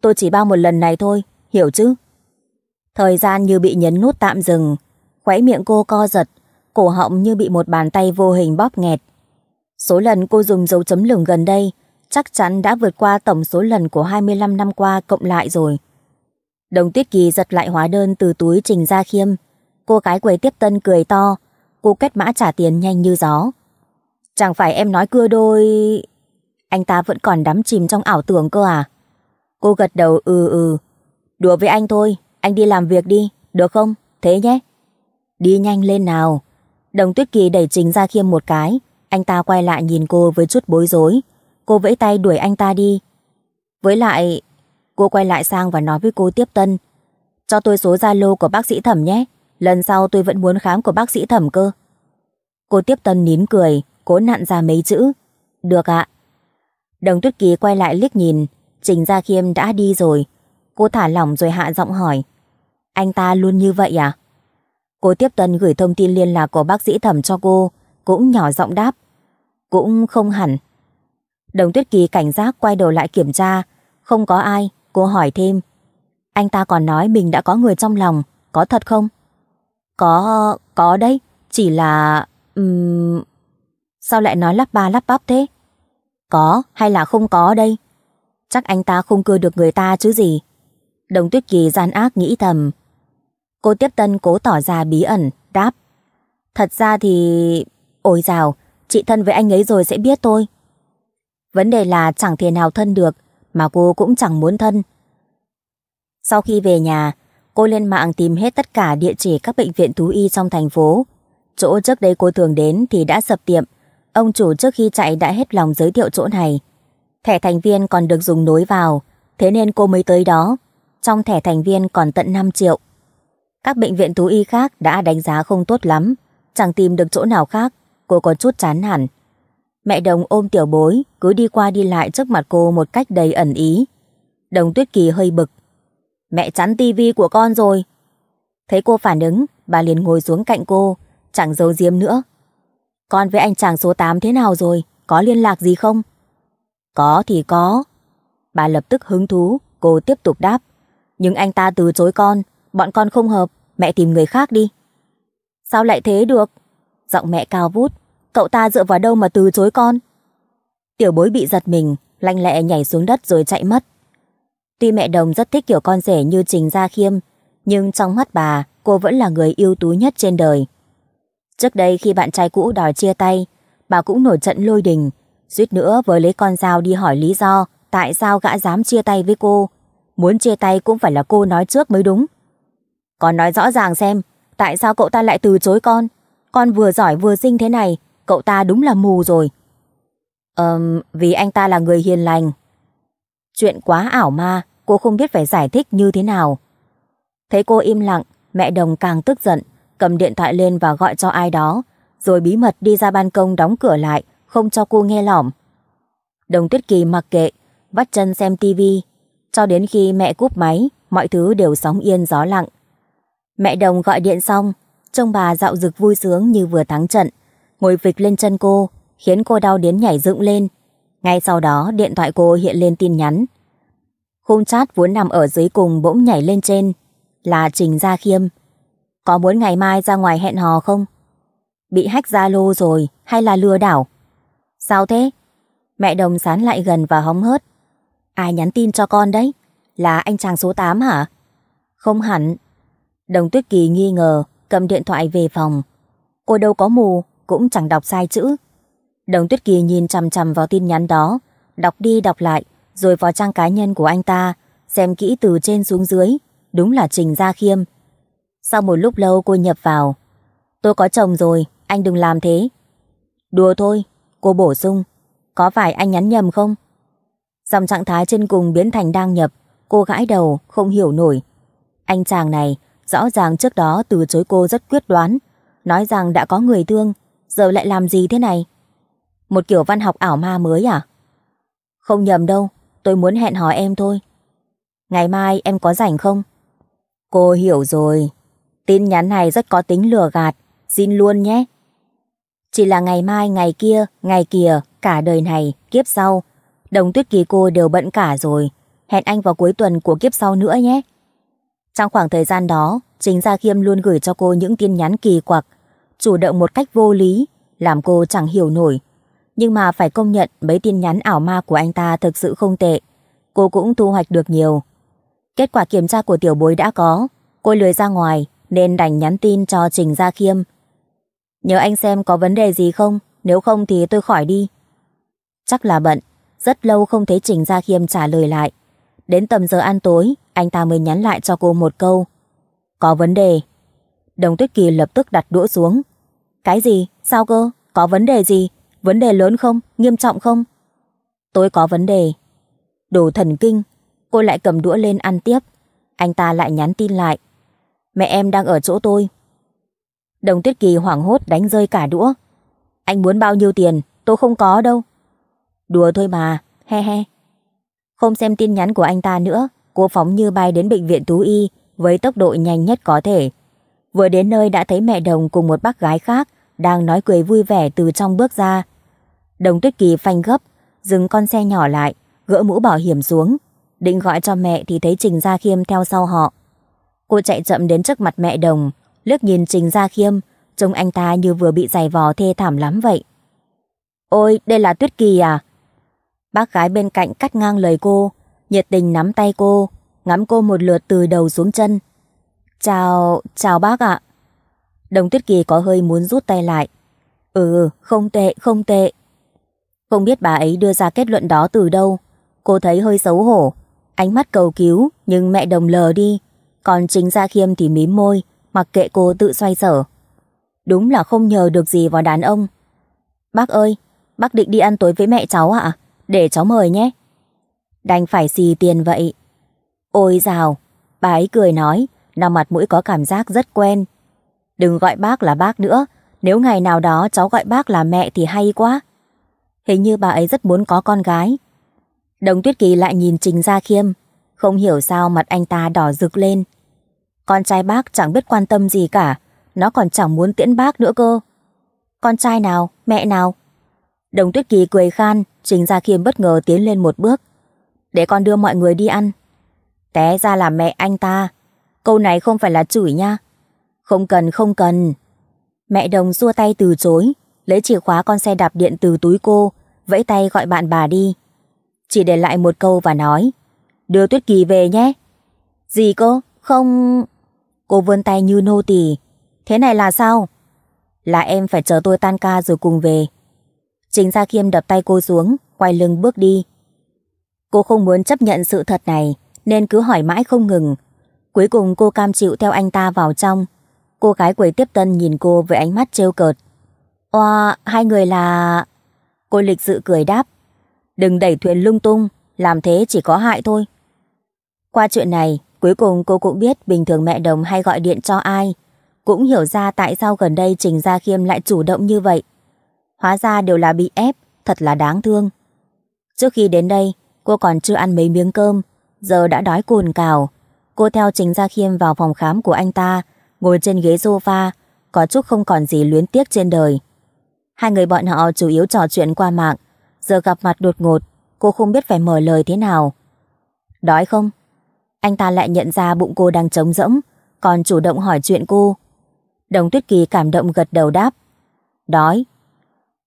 A: tôi chỉ bao một lần này thôi, hiểu chứ? Thời gian như bị nhấn nút tạm dừng, khóe miệng cô co giật, cổ họng như bị một bàn tay vô hình bóp nghẹt. Số lần cô dùng dấu chấm lửng gần đây chắc chắn đã vượt qua tổng số lần của 25 năm qua cộng lại rồi. Đồng Tuyết Kỳ giật lại hóa đơn từ túi Trình ra Khiêm. Cô cái quầy tiếp tân cười to, cô kết mã trả tiền nhanh như gió. Chẳng phải em nói cưa đôi... Anh ta vẫn còn đắm chìm trong ảo tưởng cơ à? Cô gật đầu ừ ừ. Đùa với anh thôi, anh đi làm việc đi, được không? Thế nhé. Đi nhanh lên nào. Đồng Tuyết Kỳ đẩy Trình ra Khiêm một cái, anh ta quay lại nhìn cô với chút bối rối. Cô vẫy tay đuổi anh ta đi. Với lại, cô quay lại sang và nói với cô tiếp tân. Cho tôi số Zalo của bác sĩ thẩm nhé. Lần sau tôi vẫn muốn khám của bác sĩ thẩm cơ. Cô tiếp tân nín cười, cố nặn ra mấy chữ. Được ạ. Đồng Tuyết Kỳ quay lại liếc nhìn, Trình Gia Khiêm đã đi rồi. Cô thả lỏng rồi hạ giọng hỏi. Anh ta luôn như vậy à? Cô tiếp tân gửi thông tin liên lạc của bác sĩ thẩm cho cô, cũng nhỏ giọng đáp. Cũng không hẳn. Đồng Tuyết Kỳ cảnh giác quay đầu lại kiểm tra. Không có ai, cô hỏi thêm. Anh ta còn nói mình đã có người trong lòng, có thật không? Có, có đấy, chỉ là... Um... Sao lại nói lắp ba lắp bắp thế? Có hay là không có đây? Chắc anh ta không cưa được người ta chứ gì. Đồng Tuyết Kỳ gian ác nghĩ thầm. Cô tiếp tân cố tỏ ra bí ẩn, đáp. Thật ra thì... Ôi dào, chị thân với anh ấy rồi sẽ biết thôi. Vấn đề là chẳng thể nào thân được, mà cô cũng chẳng muốn thân. Sau khi về nhà, cô lên mạng tìm hết tất cả địa chỉ các bệnh viện thú y trong thành phố. Chỗ trước đây cô thường đến thì đã sập tiệm, ông chủ trước khi chạy đã hết lòng giới thiệu chỗ này. Thẻ thành viên còn được dùng nối vào, thế nên cô mới tới đó. Trong thẻ thành viên còn tận 5 triệu. Các bệnh viện thú y khác đã đánh giá không tốt lắm, chẳng tìm được chỗ nào khác cô có chút chán hẳn. Mẹ Đồng ôm tiểu bối, cứ đi qua đi lại trước mặt cô một cách đầy ẩn ý. Đồng Tuyết Kỳ hơi bực. Mẹ chắn tivi của con rồi. Thấy cô phản ứng, bà liền ngồi xuống cạnh cô, chẳng giấu diếm nữa. Con với anh chàng số 8 thế nào rồi? Có liên lạc gì không? Có thì có. Bà lập tức hứng thú, cô tiếp tục đáp. Nhưng anh ta từ chối con, bọn con không hợp, mẹ tìm người khác đi. Sao lại thế được? Giọng mẹ cao vút, cậu ta dựa vào đâu mà từ chối con? Tiểu bối bị giật mình, lanh lẹ nhảy xuống đất rồi chạy mất. Tuy mẹ đồng rất thích kiểu con rể như Trình Gia Khiêm, nhưng trong mắt bà, cô vẫn là người ưu tú nhất trên đời. Trước đây khi bạn trai cũ đòi chia tay, bà cũng nổi trận lôi đình, suýt nữa với lấy con dao đi hỏi lý do tại sao gã dám chia tay với cô. Muốn chia tay cũng phải là cô nói trước mới đúng. Con nói rõ ràng xem, tại sao cậu ta lại từ chối con? Con vừa giỏi vừa xinh thế này, cậu ta đúng là mù rồi. Ờm, vì anh ta là người hiền lành. Chuyện quá ảo ma, cô không biết phải giải thích như thế nào. Thấy cô im lặng, mẹ đồng càng tức giận, cầm điện thoại lên và gọi cho ai đó, rồi bí mật đi ra ban công đóng cửa lại, không cho cô nghe lỏm. Đồng Tuyết Kỳ mặc kệ, bắt chân xem tivi. Cho đến khi mẹ cúp máy, mọi thứ đều sóng yên gió lặng. Mẹ đồng gọi điện xong, trông bà dạo dực vui sướng như vừa thắng trận ngồi vịch lên chân cô, khiến cô đau đến nhảy dựng lên. Ngay sau đó, điện thoại cô hiện lên tin nhắn. Khung chat vốn nằm ở dưới cùng bỗng nhảy lên trên, là Trình Gia Khiêm. Có muốn ngày mai ra ngoài hẹn hò không? Bị hack lô rồi hay là lừa đảo? Sao thế? Mẹ đồng sán lại gần và hóng hớt. Ai nhắn tin cho con đấy? Là anh chàng số 8 hả? Không hẳn. Đồng Tuyết Kỳ nghi ngờ, cầm điện thoại về phòng. Cô đâu có mù, cũng chẳng đọc sai chữ. Đồng Tuyết Kỳ nhìn chằm chằm vào tin nhắn đó, đọc đi đọc lại, rồi vào trang cá nhân của anh ta, xem kỹ từ trên xuống dưới, đúng là Trình Gia Khiêm. Sau một lúc lâu cô nhập vào, tôi có chồng rồi, anh đừng làm thế. Đùa thôi, cô bổ sung, có phải anh nhắn nhầm không? Dòng trạng thái trên cùng biến thành đang nhập, cô gãi đầu, không hiểu nổi. Anh chàng này, rõ ràng trước đó từ chối cô rất quyết đoán, nói rằng đã có người thương, giờ lại làm gì thế này? Một kiểu văn học ảo ma mới à? Không nhầm đâu, tôi muốn hẹn hò em thôi. Ngày mai em có rảnh không? Cô hiểu rồi. Tin nhắn này rất có tính lừa gạt, xin luôn nhé. Chỉ là ngày mai, ngày kia, ngày kia, cả đời này, kiếp sau. Đồng tuyết kỳ cô đều bận cả rồi. Hẹn anh vào cuối tuần của kiếp sau nữa nhé. Trong khoảng thời gian đó, chính Gia Khiêm luôn gửi cho cô những tin nhắn kỳ quặc chủ động một cách vô lý, làm cô chẳng hiểu nổi. Nhưng mà phải công nhận mấy tin nhắn ảo ma của anh ta thực sự không tệ. Cô cũng thu hoạch được nhiều. Kết quả kiểm tra của tiểu bối đã có. Cô lười ra ngoài nên đành nhắn tin cho Trình Gia Khiêm. Nhớ anh xem có vấn đề gì không, nếu không thì tôi khỏi đi. Chắc là bận, rất lâu không thấy Trình Gia Khiêm trả lời lại. Đến tầm giờ ăn tối, anh ta mới nhắn lại cho cô một câu. Có vấn đề. Đồng Tuyết Kỳ lập tức đặt đũa xuống, cái gì? Sao cơ? Có vấn đề gì? Vấn đề lớn không? Nghiêm trọng không? Tôi có vấn đề. Đồ thần kinh. Cô lại cầm đũa lên ăn tiếp. Anh ta lại nhắn tin lại. Mẹ em đang ở chỗ tôi. Đồng Tuyết Kỳ hoảng hốt đánh rơi cả đũa. Anh muốn bao nhiêu tiền? Tôi không có đâu. Đùa thôi mà. He he. Không xem tin nhắn của anh ta nữa. Cô phóng như bay đến bệnh viện Tú Y với tốc độ nhanh nhất có thể. Vừa đến nơi đã thấy mẹ Đồng cùng một bác gái khác đang nói cười vui vẻ từ trong bước ra. Đồng Tuyết Kỳ phanh gấp, dừng con xe nhỏ lại, gỡ mũ bảo hiểm xuống. Định gọi cho mẹ thì thấy Trình Gia Khiêm theo sau họ. Cô chạy chậm đến trước mặt mẹ Đồng, liếc nhìn Trình Gia Khiêm, trông anh ta như vừa bị giày vò thê thảm lắm vậy. Ôi, đây là Tuyết Kỳ à? Bác gái bên cạnh cắt ngang lời cô, nhiệt tình nắm tay cô, ngắm cô một lượt từ đầu xuống chân, Chào, chào bác ạ. Đồng Tuyết Kỳ có hơi muốn rút tay lại. Ừ, không tệ, không tệ. Không biết bà ấy đưa ra kết luận đó từ đâu. Cô thấy hơi xấu hổ, ánh mắt cầu cứu nhưng mẹ đồng lờ đi. Còn chính Gia Khiêm thì mím môi, mặc kệ cô tự xoay sở. Đúng là không nhờ được gì vào đàn ông. Bác ơi, bác định đi ăn tối với mẹ cháu ạ, để cháu mời nhé. Đành phải xì tiền vậy. Ôi dào, bà ấy cười nói, nào mặt mũi có cảm giác rất quen. Đừng gọi bác là bác nữa, nếu ngày nào đó cháu gọi bác là mẹ thì hay quá. Hình như bà ấy rất muốn có con gái. Đồng Tuyết Kỳ lại nhìn Trình Gia Khiêm, không hiểu sao mặt anh ta đỏ rực lên. Con trai bác chẳng biết quan tâm gì cả, nó còn chẳng muốn tiễn bác nữa cơ. Con trai nào, mẹ nào? Đồng Tuyết Kỳ cười khan, Trình Gia Khiêm bất ngờ tiến lên một bước. Để con đưa mọi người đi ăn. Té ra là mẹ anh ta, Câu này không phải là chửi nha. Không cần, không cần. Mẹ đồng xua tay từ chối, lấy chìa khóa con xe đạp điện từ túi cô, vẫy tay gọi bạn bà đi. Chỉ để lại một câu và nói, đưa Tuyết Kỳ về nhé. Gì cô? Không... Cô vươn tay như nô tỳ. Thế này là sao? Là em phải chờ tôi tan ca rồi cùng về. Trình Gia Khiêm đập tay cô xuống, quay lưng bước đi. Cô không muốn chấp nhận sự thật này, nên cứ hỏi mãi không ngừng, Cuối cùng cô cam chịu theo anh ta vào trong. Cô gái quầy tiếp tân nhìn cô với ánh mắt trêu cợt. Oa, hai người là... Cô lịch sự cười đáp. Đừng đẩy thuyền lung tung, làm thế chỉ có hại thôi. Qua chuyện này, cuối cùng cô cũng biết bình thường mẹ đồng hay gọi điện cho ai. Cũng hiểu ra tại sao gần đây Trình Gia Khiêm lại chủ động như vậy. Hóa ra đều là bị ép, thật là đáng thương. Trước khi đến đây, cô còn chưa ăn mấy miếng cơm, giờ đã đói cồn cào, Cô theo Trình Gia Khiêm vào phòng khám của anh ta, ngồi trên ghế sofa, có chút không còn gì luyến tiếc trên đời. Hai người bọn họ chủ yếu trò chuyện qua mạng, giờ gặp mặt đột ngột, cô không biết phải mở lời thế nào. Đói không? Anh ta lại nhận ra bụng cô đang trống rỗng, còn chủ động hỏi chuyện cô. Đồng Tuyết Kỳ cảm động gật đầu đáp. Đói.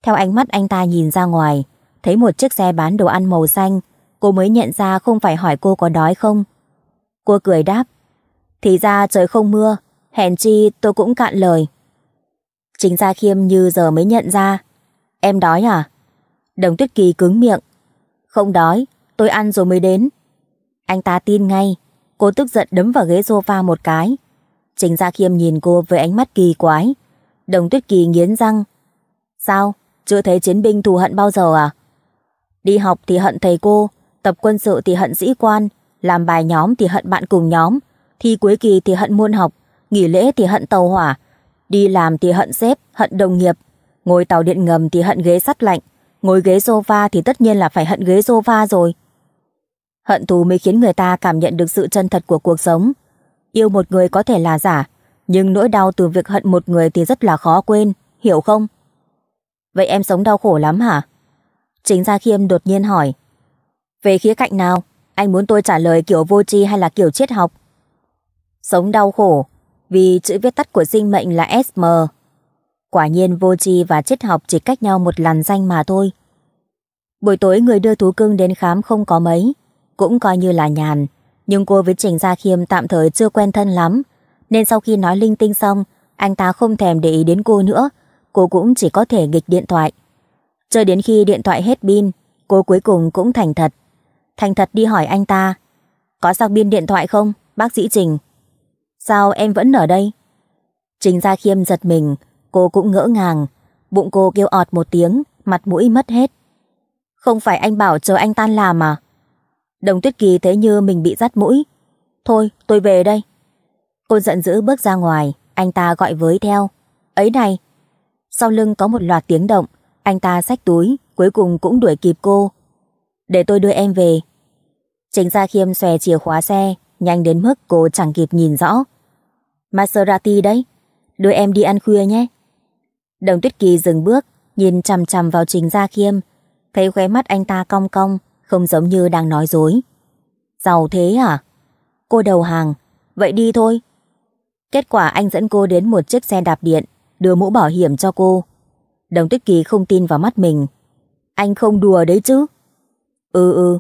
A: Theo ánh mắt anh ta nhìn ra ngoài, thấy một chiếc xe bán đồ ăn màu xanh, cô mới nhận ra không phải hỏi cô có đói không, Cô cười đáp. Thì ra trời không mưa, hèn chi tôi cũng cạn lời. Chính Gia khiêm như giờ mới nhận ra. Em đói à? Đồng tuyết kỳ cứng miệng. Không đói, tôi ăn rồi mới đến. Anh ta tin ngay, cô tức giận đấm vào ghế sofa một cái. Trình Gia Khiêm nhìn cô với ánh mắt kỳ quái. Đồng Tuyết Kỳ nghiến răng. Sao? Chưa thấy chiến binh thù hận bao giờ à? Đi học thì hận thầy cô, tập quân sự thì hận sĩ quan, làm bài nhóm thì hận bạn cùng nhóm, thi cuối kỳ thì hận môn học, nghỉ lễ thì hận tàu hỏa, đi làm thì hận sếp, hận đồng nghiệp, ngồi tàu điện ngầm thì hận ghế sắt lạnh, ngồi ghế sofa thì tất nhiên là phải hận ghế sofa rồi. Hận thù mới khiến người ta cảm nhận được sự chân thật của cuộc sống. Yêu một người có thể là giả, nhưng nỗi đau từ việc hận một người thì rất là khó quên, hiểu không? Vậy em sống đau khổ lắm hả? Chính Gia Khiêm đột nhiên hỏi. Về khía cạnh nào? Anh muốn tôi trả lời kiểu vô tri hay là kiểu triết học? Sống đau khổ, vì chữ viết tắt của sinh mệnh là SM. Quả nhiên vô tri và triết học chỉ cách nhau một làn danh mà thôi. Buổi tối người đưa thú cưng đến khám không có mấy, cũng coi như là nhàn. Nhưng cô với Trình Gia Khiêm tạm thời chưa quen thân lắm, nên sau khi nói linh tinh xong, anh ta không thèm để ý đến cô nữa, cô cũng chỉ có thể nghịch điện thoại. Chờ đến khi điện thoại hết pin, cô cuối cùng cũng thành thật thành thật đi hỏi anh ta. Có sạc pin điện thoại không, bác sĩ Trình? Sao em vẫn ở đây? Trình Gia Khiêm giật mình, cô cũng ngỡ ngàng. Bụng cô kêu ọt một tiếng, mặt mũi mất hết. Không phải anh bảo chờ anh tan làm à? Đồng Tuyết Kỳ thấy như mình bị rắt mũi. Thôi, tôi về đây. Cô giận dữ bước ra ngoài, anh ta gọi với theo. Ấy này! Sau lưng có một loạt tiếng động, anh ta xách túi, cuối cùng cũng đuổi kịp cô, để tôi đưa em về. Tránh Gia Khiêm xòe chìa khóa xe, nhanh đến mức cô chẳng kịp nhìn rõ. Maserati đấy, đưa em đi ăn khuya nhé. Đồng Tuyết Kỳ dừng bước, nhìn chằm chằm vào Trình Gia Khiêm, thấy khóe mắt anh ta cong cong, không giống như đang nói dối. Giàu thế à? Cô đầu hàng, vậy đi thôi. Kết quả anh dẫn cô đến một chiếc xe đạp điện, đưa mũ bảo hiểm cho cô. Đồng Tuyết Kỳ không tin vào mắt mình. Anh không đùa đấy chứ. Ừ ừ,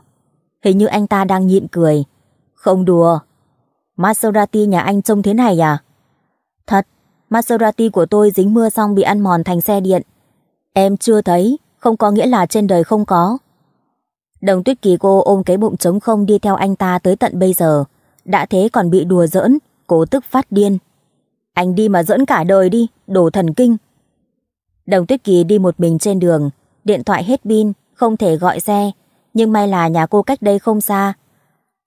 A: hình như anh ta đang nhịn cười. Không đùa. Maserati nhà anh trông thế này à? Thật, Maserati của tôi dính mưa xong bị ăn mòn thành xe điện. Em chưa thấy, không có nghĩa là trên đời không có. Đồng tuyết kỳ cô ôm cái bụng trống không đi theo anh ta tới tận bây giờ. Đã thế còn bị đùa giỡn, cố tức phát điên. Anh đi mà dẫn cả đời đi, đồ thần kinh. Đồng Tuyết Kỳ đi một mình trên đường, điện thoại hết pin, không thể gọi xe, nhưng may là nhà cô cách đây không xa.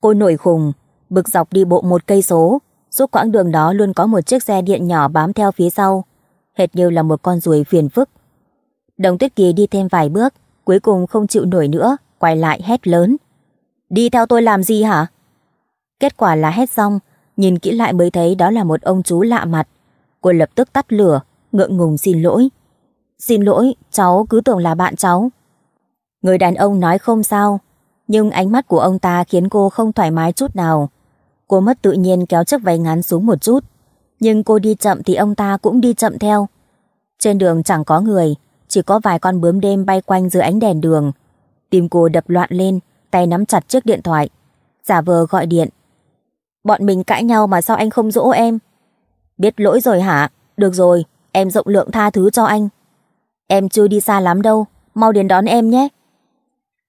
A: Cô nổi khùng, bực dọc đi bộ một cây số, suốt quãng đường đó luôn có một chiếc xe điện nhỏ bám theo phía sau, hệt như là một con ruồi phiền phức. Đồng Tuyết Kỳ đi thêm vài bước, cuối cùng không chịu nổi nữa, quay lại hét lớn. Đi theo tôi làm gì hả? Kết quả là hét xong, nhìn kỹ lại mới thấy đó là một ông chú lạ mặt. Cô lập tức tắt lửa, ngượng ngùng xin lỗi. Xin lỗi, cháu cứ tưởng là bạn cháu. Người đàn ông nói không sao, nhưng ánh mắt của ông ta khiến cô không thoải mái chút nào. Cô mất tự nhiên kéo chiếc váy ngắn xuống một chút, nhưng cô đi chậm thì ông ta cũng đi chậm theo. Trên đường chẳng có người, chỉ có vài con bướm đêm bay quanh dưới ánh đèn đường. Tim cô đập loạn lên, tay nắm chặt chiếc điện thoại. Giả vờ gọi điện. Bọn mình cãi nhau mà sao anh không dỗ em? Biết lỗi rồi hả? Được rồi, em rộng lượng tha thứ cho anh. Em chưa đi xa lắm đâu, mau đến đón em nhé.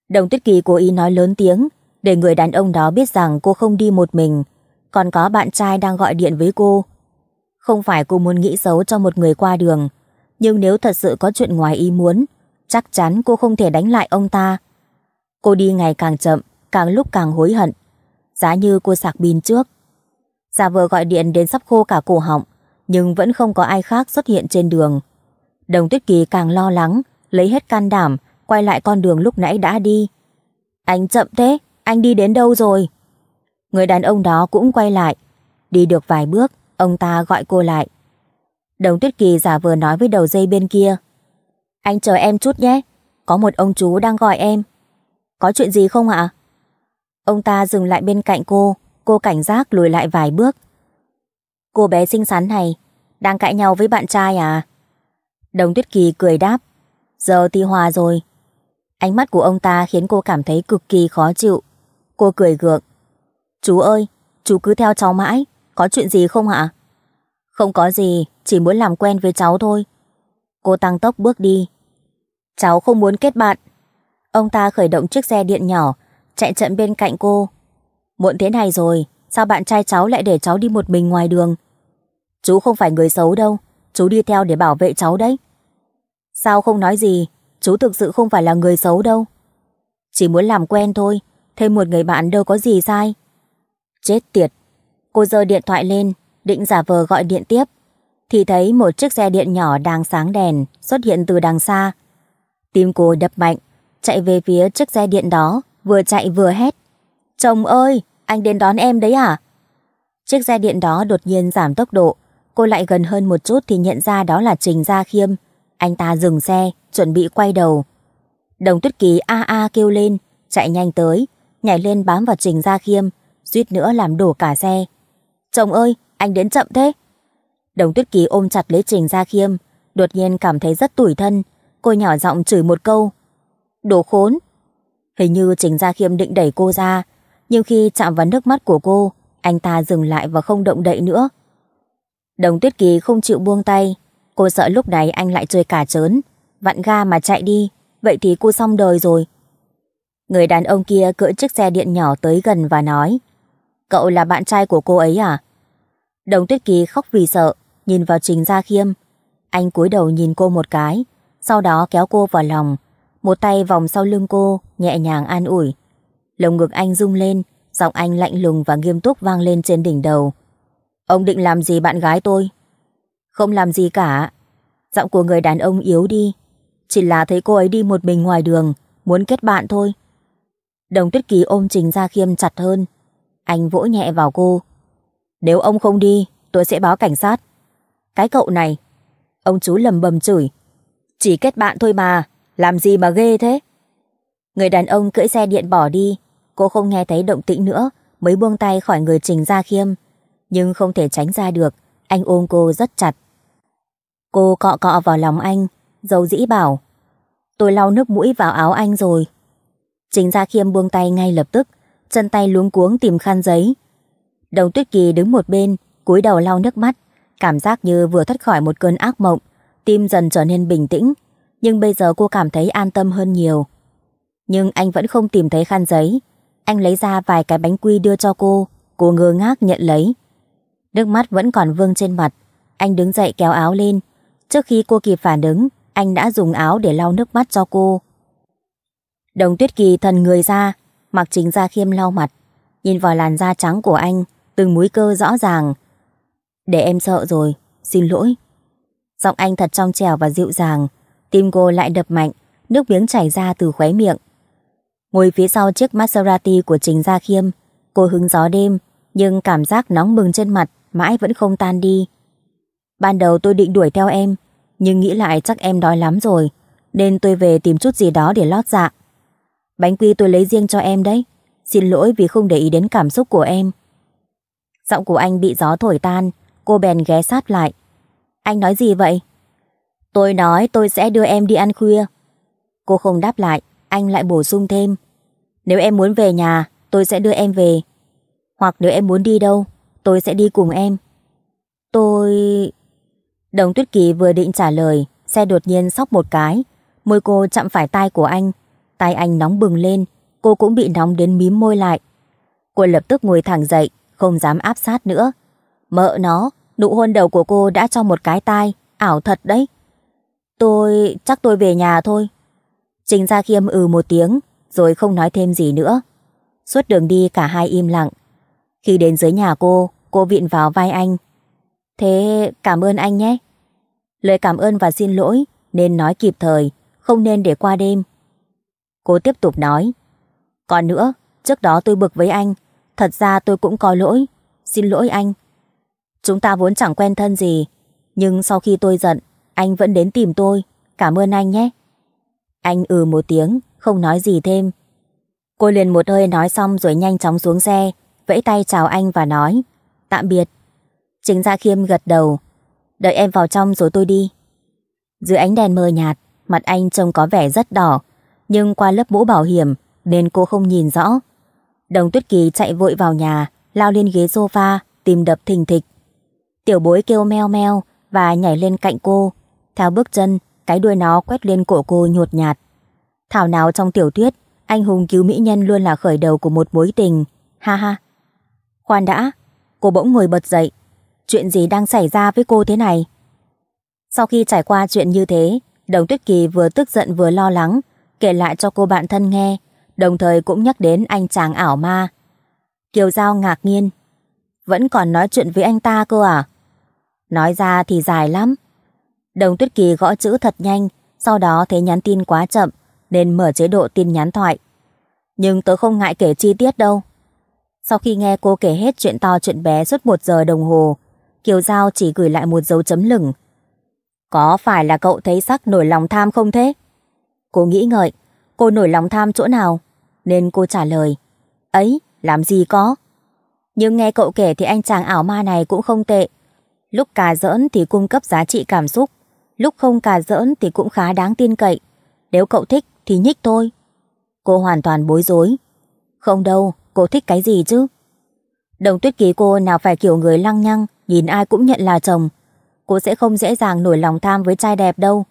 A: Đồng Tuyết Kỳ cố ý nói lớn tiếng, để người đàn ông đó biết rằng cô không đi một mình, còn có bạn trai đang gọi điện với cô. Không phải cô muốn nghĩ xấu cho một người qua đường, nhưng nếu thật sự có chuyện ngoài ý muốn, chắc chắn cô không thể đánh lại ông ta. Cô đi ngày càng chậm, càng lúc càng hối hận. Giá như cô sạc pin trước. Giả vờ gọi điện đến sắp khô cả cổ họng, nhưng vẫn không có ai khác xuất hiện trên đường. Đồng Tuyết Kỳ càng lo lắng, lấy hết can đảm, quay lại con đường lúc nãy đã đi. Anh chậm thế, anh đi đến đâu rồi? Người đàn ông đó cũng quay lại. Đi được vài bước, ông ta gọi cô lại. Đồng Tuyết Kỳ giả vờ nói với đầu dây bên kia. Anh chờ em chút nhé, có một ông chú đang gọi em. Có chuyện gì không ạ? Ông ta dừng lại bên cạnh cô, cô cảnh giác lùi lại vài bước. Cô bé xinh xắn này, đang cãi nhau với bạn trai à? Đồng Tuyết Kỳ cười đáp. Giờ thì hòa rồi, Ánh mắt của ông ta khiến cô cảm thấy cực kỳ khó chịu. Cô cười gượng. Chú ơi, chú cứ theo cháu mãi, có chuyện gì không hả? Không có gì, chỉ muốn làm quen với cháu thôi. Cô tăng tốc bước đi. Cháu không muốn kết bạn. Ông ta khởi động chiếc xe điện nhỏ, chạy chậm bên cạnh cô. Muộn thế này rồi, sao bạn trai cháu lại để cháu đi một mình ngoài đường? Chú không phải người xấu đâu, chú đi theo để bảo vệ cháu đấy. Sao không nói gì, chú thực sự không phải là người xấu đâu. Chỉ muốn làm quen thôi, thêm một người bạn đâu có gì sai. Chết tiệt. Cô giơ điện thoại lên, định giả vờ gọi điện tiếp. Thì thấy một chiếc xe điện nhỏ đang sáng đèn xuất hiện từ đằng xa. Tim cô đập mạnh, chạy về phía chiếc xe điện đó, vừa chạy vừa hét. Chồng ơi, anh đến đón em đấy à? Chiếc xe điện đó đột nhiên giảm tốc độ, cô lại gần hơn một chút thì nhận ra đó là Trình Gia Khiêm. Anh ta dừng xe, chuẩn bị quay đầu. Đồng tuyết ký a a kêu lên, chạy nhanh tới, nhảy lên bám vào Trình Gia Khiêm, suýt nữa làm đổ cả xe. Chồng ơi, anh đến chậm thế. Đồng tuyết ký ôm chặt lấy Trình Gia Khiêm, đột nhiên cảm thấy rất tủi thân. Cô nhỏ giọng chửi một câu. Đồ khốn. Hình như Trình Gia Khiêm định đẩy cô ra, nhưng khi chạm vào nước mắt của cô, anh ta dừng lại và không động đậy nữa. Đồng tuyết ký không chịu buông tay, Cô sợ lúc đấy anh lại chơi cả trớn, vặn ga mà chạy đi, vậy thì cô xong đời rồi. Người đàn ông kia cưỡi chiếc xe điện nhỏ tới gần và nói, cậu là bạn trai của cô ấy à? Đồng Tuyết Kỳ khóc vì sợ, nhìn vào Trình Gia Khiêm. Anh cúi đầu nhìn cô một cái, sau đó kéo cô vào lòng, một tay vòng sau lưng cô, nhẹ nhàng an ủi. Lồng ngực anh rung lên, giọng anh lạnh lùng và nghiêm túc vang lên trên đỉnh đầu. Ông định làm gì bạn gái tôi? Không làm gì cả. Giọng của người đàn ông yếu đi. Chỉ là thấy cô ấy đi một mình ngoài đường, muốn kết bạn thôi. Đồng Tuyết Ký ôm Trình Gia Khiêm chặt hơn. Anh vỗ nhẹ vào cô. Nếu ông không đi, tôi sẽ báo cảnh sát. Cái cậu này. Ông chú lầm bầm chửi. Chỉ kết bạn thôi mà, làm gì mà ghê thế? Người đàn ông cưỡi xe điện bỏ đi. Cô không nghe thấy động tĩnh nữa, mới buông tay khỏi người Trình Gia Khiêm. Nhưng không thể tránh ra được, anh ôm cô rất chặt. Cô cọ cọ vào lòng anh, dầu dĩ bảo. Tôi lau nước mũi vào áo anh rồi. Trình Gia Khiêm buông tay ngay lập tức, chân tay luống cuống tìm khăn giấy. Đồng Tuyết Kỳ đứng một bên, cúi đầu lau nước mắt, cảm giác như vừa thoát khỏi một cơn ác mộng, tim dần trở nên bình tĩnh, nhưng bây giờ cô cảm thấy an tâm hơn nhiều. Nhưng anh vẫn không tìm thấy khăn giấy, anh lấy ra vài cái bánh quy đưa cho cô, cô ngơ ngác nhận lấy. Nước mắt vẫn còn vương trên mặt, anh đứng dậy kéo áo lên, Trước khi cô kịp phản ứng, anh đã dùng áo để lau nước mắt cho cô. Đồng tuyết kỳ thần người ra, mặc chính ra khiêm lau mặt. Nhìn vào làn da trắng của anh, từng múi cơ rõ ràng. Để em sợ rồi, xin lỗi. Giọng anh thật trong trẻo và dịu dàng. Tim cô lại đập mạnh, nước miếng chảy ra từ khóe miệng. Ngồi phía sau chiếc Maserati của Trình Gia Khiêm, cô hứng gió đêm, nhưng cảm giác nóng bừng trên mặt mãi vẫn không tan đi. Ban đầu tôi định đuổi theo em, nhưng nghĩ lại chắc em đói lắm rồi, nên tôi về tìm chút gì đó để lót dạ. Bánh quy tôi lấy riêng cho em đấy, xin lỗi vì không để ý đến cảm xúc của em. Giọng của anh bị gió thổi tan, cô bèn ghé sát lại. Anh nói gì vậy? Tôi nói tôi sẽ đưa em đi ăn khuya. Cô không đáp lại, anh lại bổ sung thêm. Nếu em muốn về nhà, tôi sẽ đưa em về. Hoặc nếu em muốn đi đâu, tôi sẽ đi cùng em. Tôi... Đồng Tuyết Kỳ vừa định trả lời, xe đột nhiên sóc một cái. Môi cô chạm phải tai của anh. Tai anh nóng bừng lên, cô cũng bị nóng đến mím môi lại. Cô lập tức ngồi thẳng dậy, không dám áp sát nữa. Mợ nó, nụ hôn đầu của cô đã cho một cái tai, ảo thật đấy. Tôi, chắc tôi về nhà thôi. Trình Gia Khiêm ừ một tiếng, rồi không nói thêm gì nữa. Suốt đường đi cả hai im lặng. Khi đến dưới nhà cô, cô viện vào vai anh, Thế cảm ơn anh nhé. Lời cảm ơn và xin lỗi nên nói kịp thời, không nên để qua đêm. Cô tiếp tục nói. Còn nữa, trước đó tôi bực với anh, thật ra tôi cũng có lỗi, xin lỗi anh. Chúng ta vốn chẳng quen thân gì, nhưng sau khi tôi giận, anh vẫn đến tìm tôi, cảm ơn anh nhé. Anh ừ một tiếng, không nói gì thêm. Cô liền một hơi nói xong rồi nhanh chóng xuống xe, vẫy tay chào anh và nói, tạm biệt. Trình Gia Khiêm gật đầu. Đợi em vào trong rồi tôi đi. Dưới ánh đèn mờ nhạt, mặt anh trông có vẻ rất đỏ, nhưng qua lớp mũ bảo hiểm nên cô không nhìn rõ. Đồng Tuyết Kỳ chạy vội vào nhà, lao lên ghế sofa, tìm đập thình thịch. Tiểu bối kêu meo meo và nhảy lên cạnh cô. Theo bước chân, cái đuôi nó quét lên cổ cô nhột nhạt. Thảo nào trong tiểu thuyết, anh hùng cứu mỹ nhân luôn là khởi đầu của một mối tình. Ha ha. Khoan đã, cô bỗng ngồi bật dậy, chuyện gì đang xảy ra với cô thế này? Sau khi trải qua chuyện như thế, Đồng Tuyết Kỳ vừa tức giận vừa lo lắng, kể lại cho cô bạn thân nghe, đồng thời cũng nhắc đến anh chàng ảo ma. Kiều Giao ngạc nhiên. Vẫn còn nói chuyện với anh ta cơ à? Nói ra thì dài lắm. Đồng Tuyết Kỳ gõ chữ thật nhanh, sau đó thấy nhắn tin quá chậm, nên mở chế độ tin nhắn thoại. Nhưng tớ không ngại kể chi tiết đâu. Sau khi nghe cô kể hết chuyện to chuyện bé suốt một giờ đồng hồ, Kiều Giao chỉ gửi lại một dấu chấm lửng. Có phải là cậu thấy sắc nổi lòng tham không thế? Cô nghĩ ngợi, cô nổi lòng tham chỗ nào? Nên cô trả lời, ấy, làm gì có. Nhưng nghe cậu kể thì anh chàng ảo ma này cũng không tệ. Lúc cà giỡn thì cung cấp giá trị cảm xúc, lúc không cà giỡn thì cũng khá đáng tin cậy. Nếu cậu thích thì nhích thôi. Cô hoàn toàn bối rối. Không đâu, cô thích cái gì chứ? Đồng tuyết ký cô nào phải kiểu người lăng nhăng, nhìn ai cũng nhận là chồng. Cô sẽ không dễ dàng nổi lòng tham với trai đẹp đâu.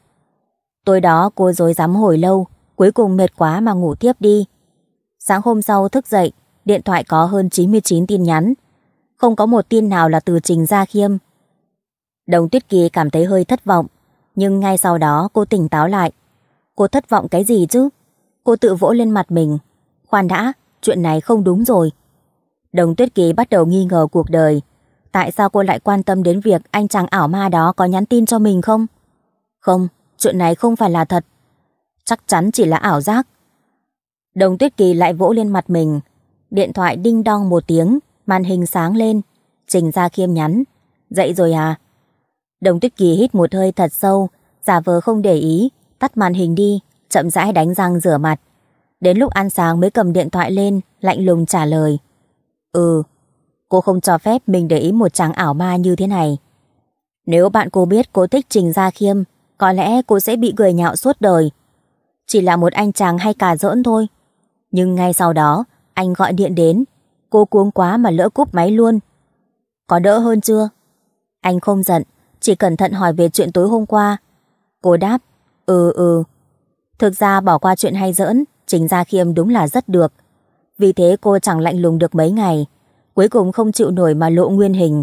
A: Tối đó cô dối dám hồi lâu, cuối cùng mệt quá mà ngủ tiếp đi. Sáng hôm sau thức dậy, điện thoại có hơn 99 tin nhắn. Không có một tin nào là từ Trình Gia Khiêm. Đồng Tuyết Kỳ cảm thấy hơi thất vọng, nhưng ngay sau đó cô tỉnh táo lại. Cô thất vọng cái gì chứ? Cô tự vỗ lên mặt mình. Khoan đã, chuyện này không đúng rồi. Đồng Tuyết Kỳ bắt đầu nghi ngờ cuộc đời, tại sao cô lại quan tâm đến việc anh chàng ảo ma đó có nhắn tin cho mình không? Không, chuyện này không phải là thật. Chắc chắn chỉ là ảo giác. Đồng Tuyết Kỳ lại vỗ lên mặt mình. Điện thoại đinh đong một tiếng, màn hình sáng lên. Trình ra khiêm nhắn. Dậy rồi à? Đồng Tuyết Kỳ hít một hơi thật sâu, giả vờ không để ý, tắt màn hình đi, chậm rãi đánh răng rửa mặt. Đến lúc ăn sáng mới cầm điện thoại lên, lạnh lùng trả lời. Ừ, Cô không cho phép mình để ý một chàng ảo ma như thế này. Nếu bạn cô biết cô thích Trình Gia Khiêm, có lẽ cô sẽ bị cười nhạo suốt đời. Chỉ là một anh chàng hay cà rỡn thôi. Nhưng ngay sau đó, anh gọi điện đến. Cô cuống quá mà lỡ cúp máy luôn. Có đỡ hơn chưa? Anh không giận, chỉ cẩn thận hỏi về chuyện tối hôm qua. Cô đáp, ừ ừ. Thực ra bỏ qua chuyện hay giỡn, Trình Gia Khiêm đúng là rất được. Vì thế cô chẳng lạnh lùng được mấy ngày cuối cùng không chịu nổi mà lộ nguyên hình.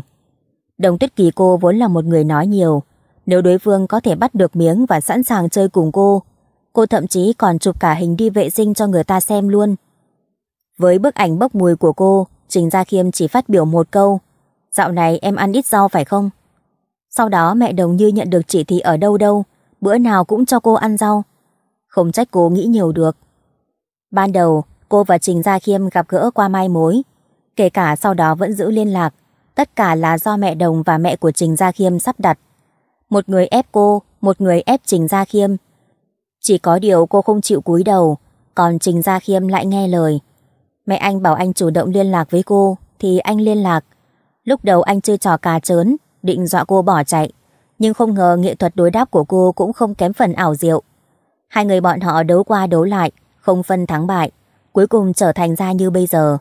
A: Đồng Tuyết Kỳ cô vốn là một người nói nhiều, nếu đối phương có thể bắt được miếng và sẵn sàng chơi cùng cô, cô thậm chí còn chụp cả hình đi vệ sinh cho người ta xem luôn. Với bức ảnh bốc mùi của cô, Trình Gia Khiêm chỉ phát biểu một câu, dạo này em ăn ít rau phải không? Sau đó mẹ Đồng Như nhận được chỉ thị ở đâu đâu, bữa nào cũng cho cô ăn rau. Không trách cô nghĩ nhiều được. Ban đầu, cô và Trình Gia Khiêm gặp gỡ qua mai mối, kể cả sau đó vẫn giữ liên lạc. Tất cả là do mẹ Đồng và mẹ của Trình Gia Khiêm sắp đặt. Một người ép cô, một người ép Trình Gia Khiêm. Chỉ có điều cô không chịu cúi đầu, còn Trình Gia Khiêm lại nghe lời. Mẹ anh bảo anh chủ động liên lạc với cô, thì anh liên lạc. Lúc đầu anh chưa trò cà trớn, định dọa cô bỏ chạy. Nhưng không ngờ nghệ thuật đối đáp của cô cũng không kém phần ảo diệu. Hai người bọn họ đấu qua đấu lại, không phân thắng bại. Cuối cùng trở thành ra như bây giờ.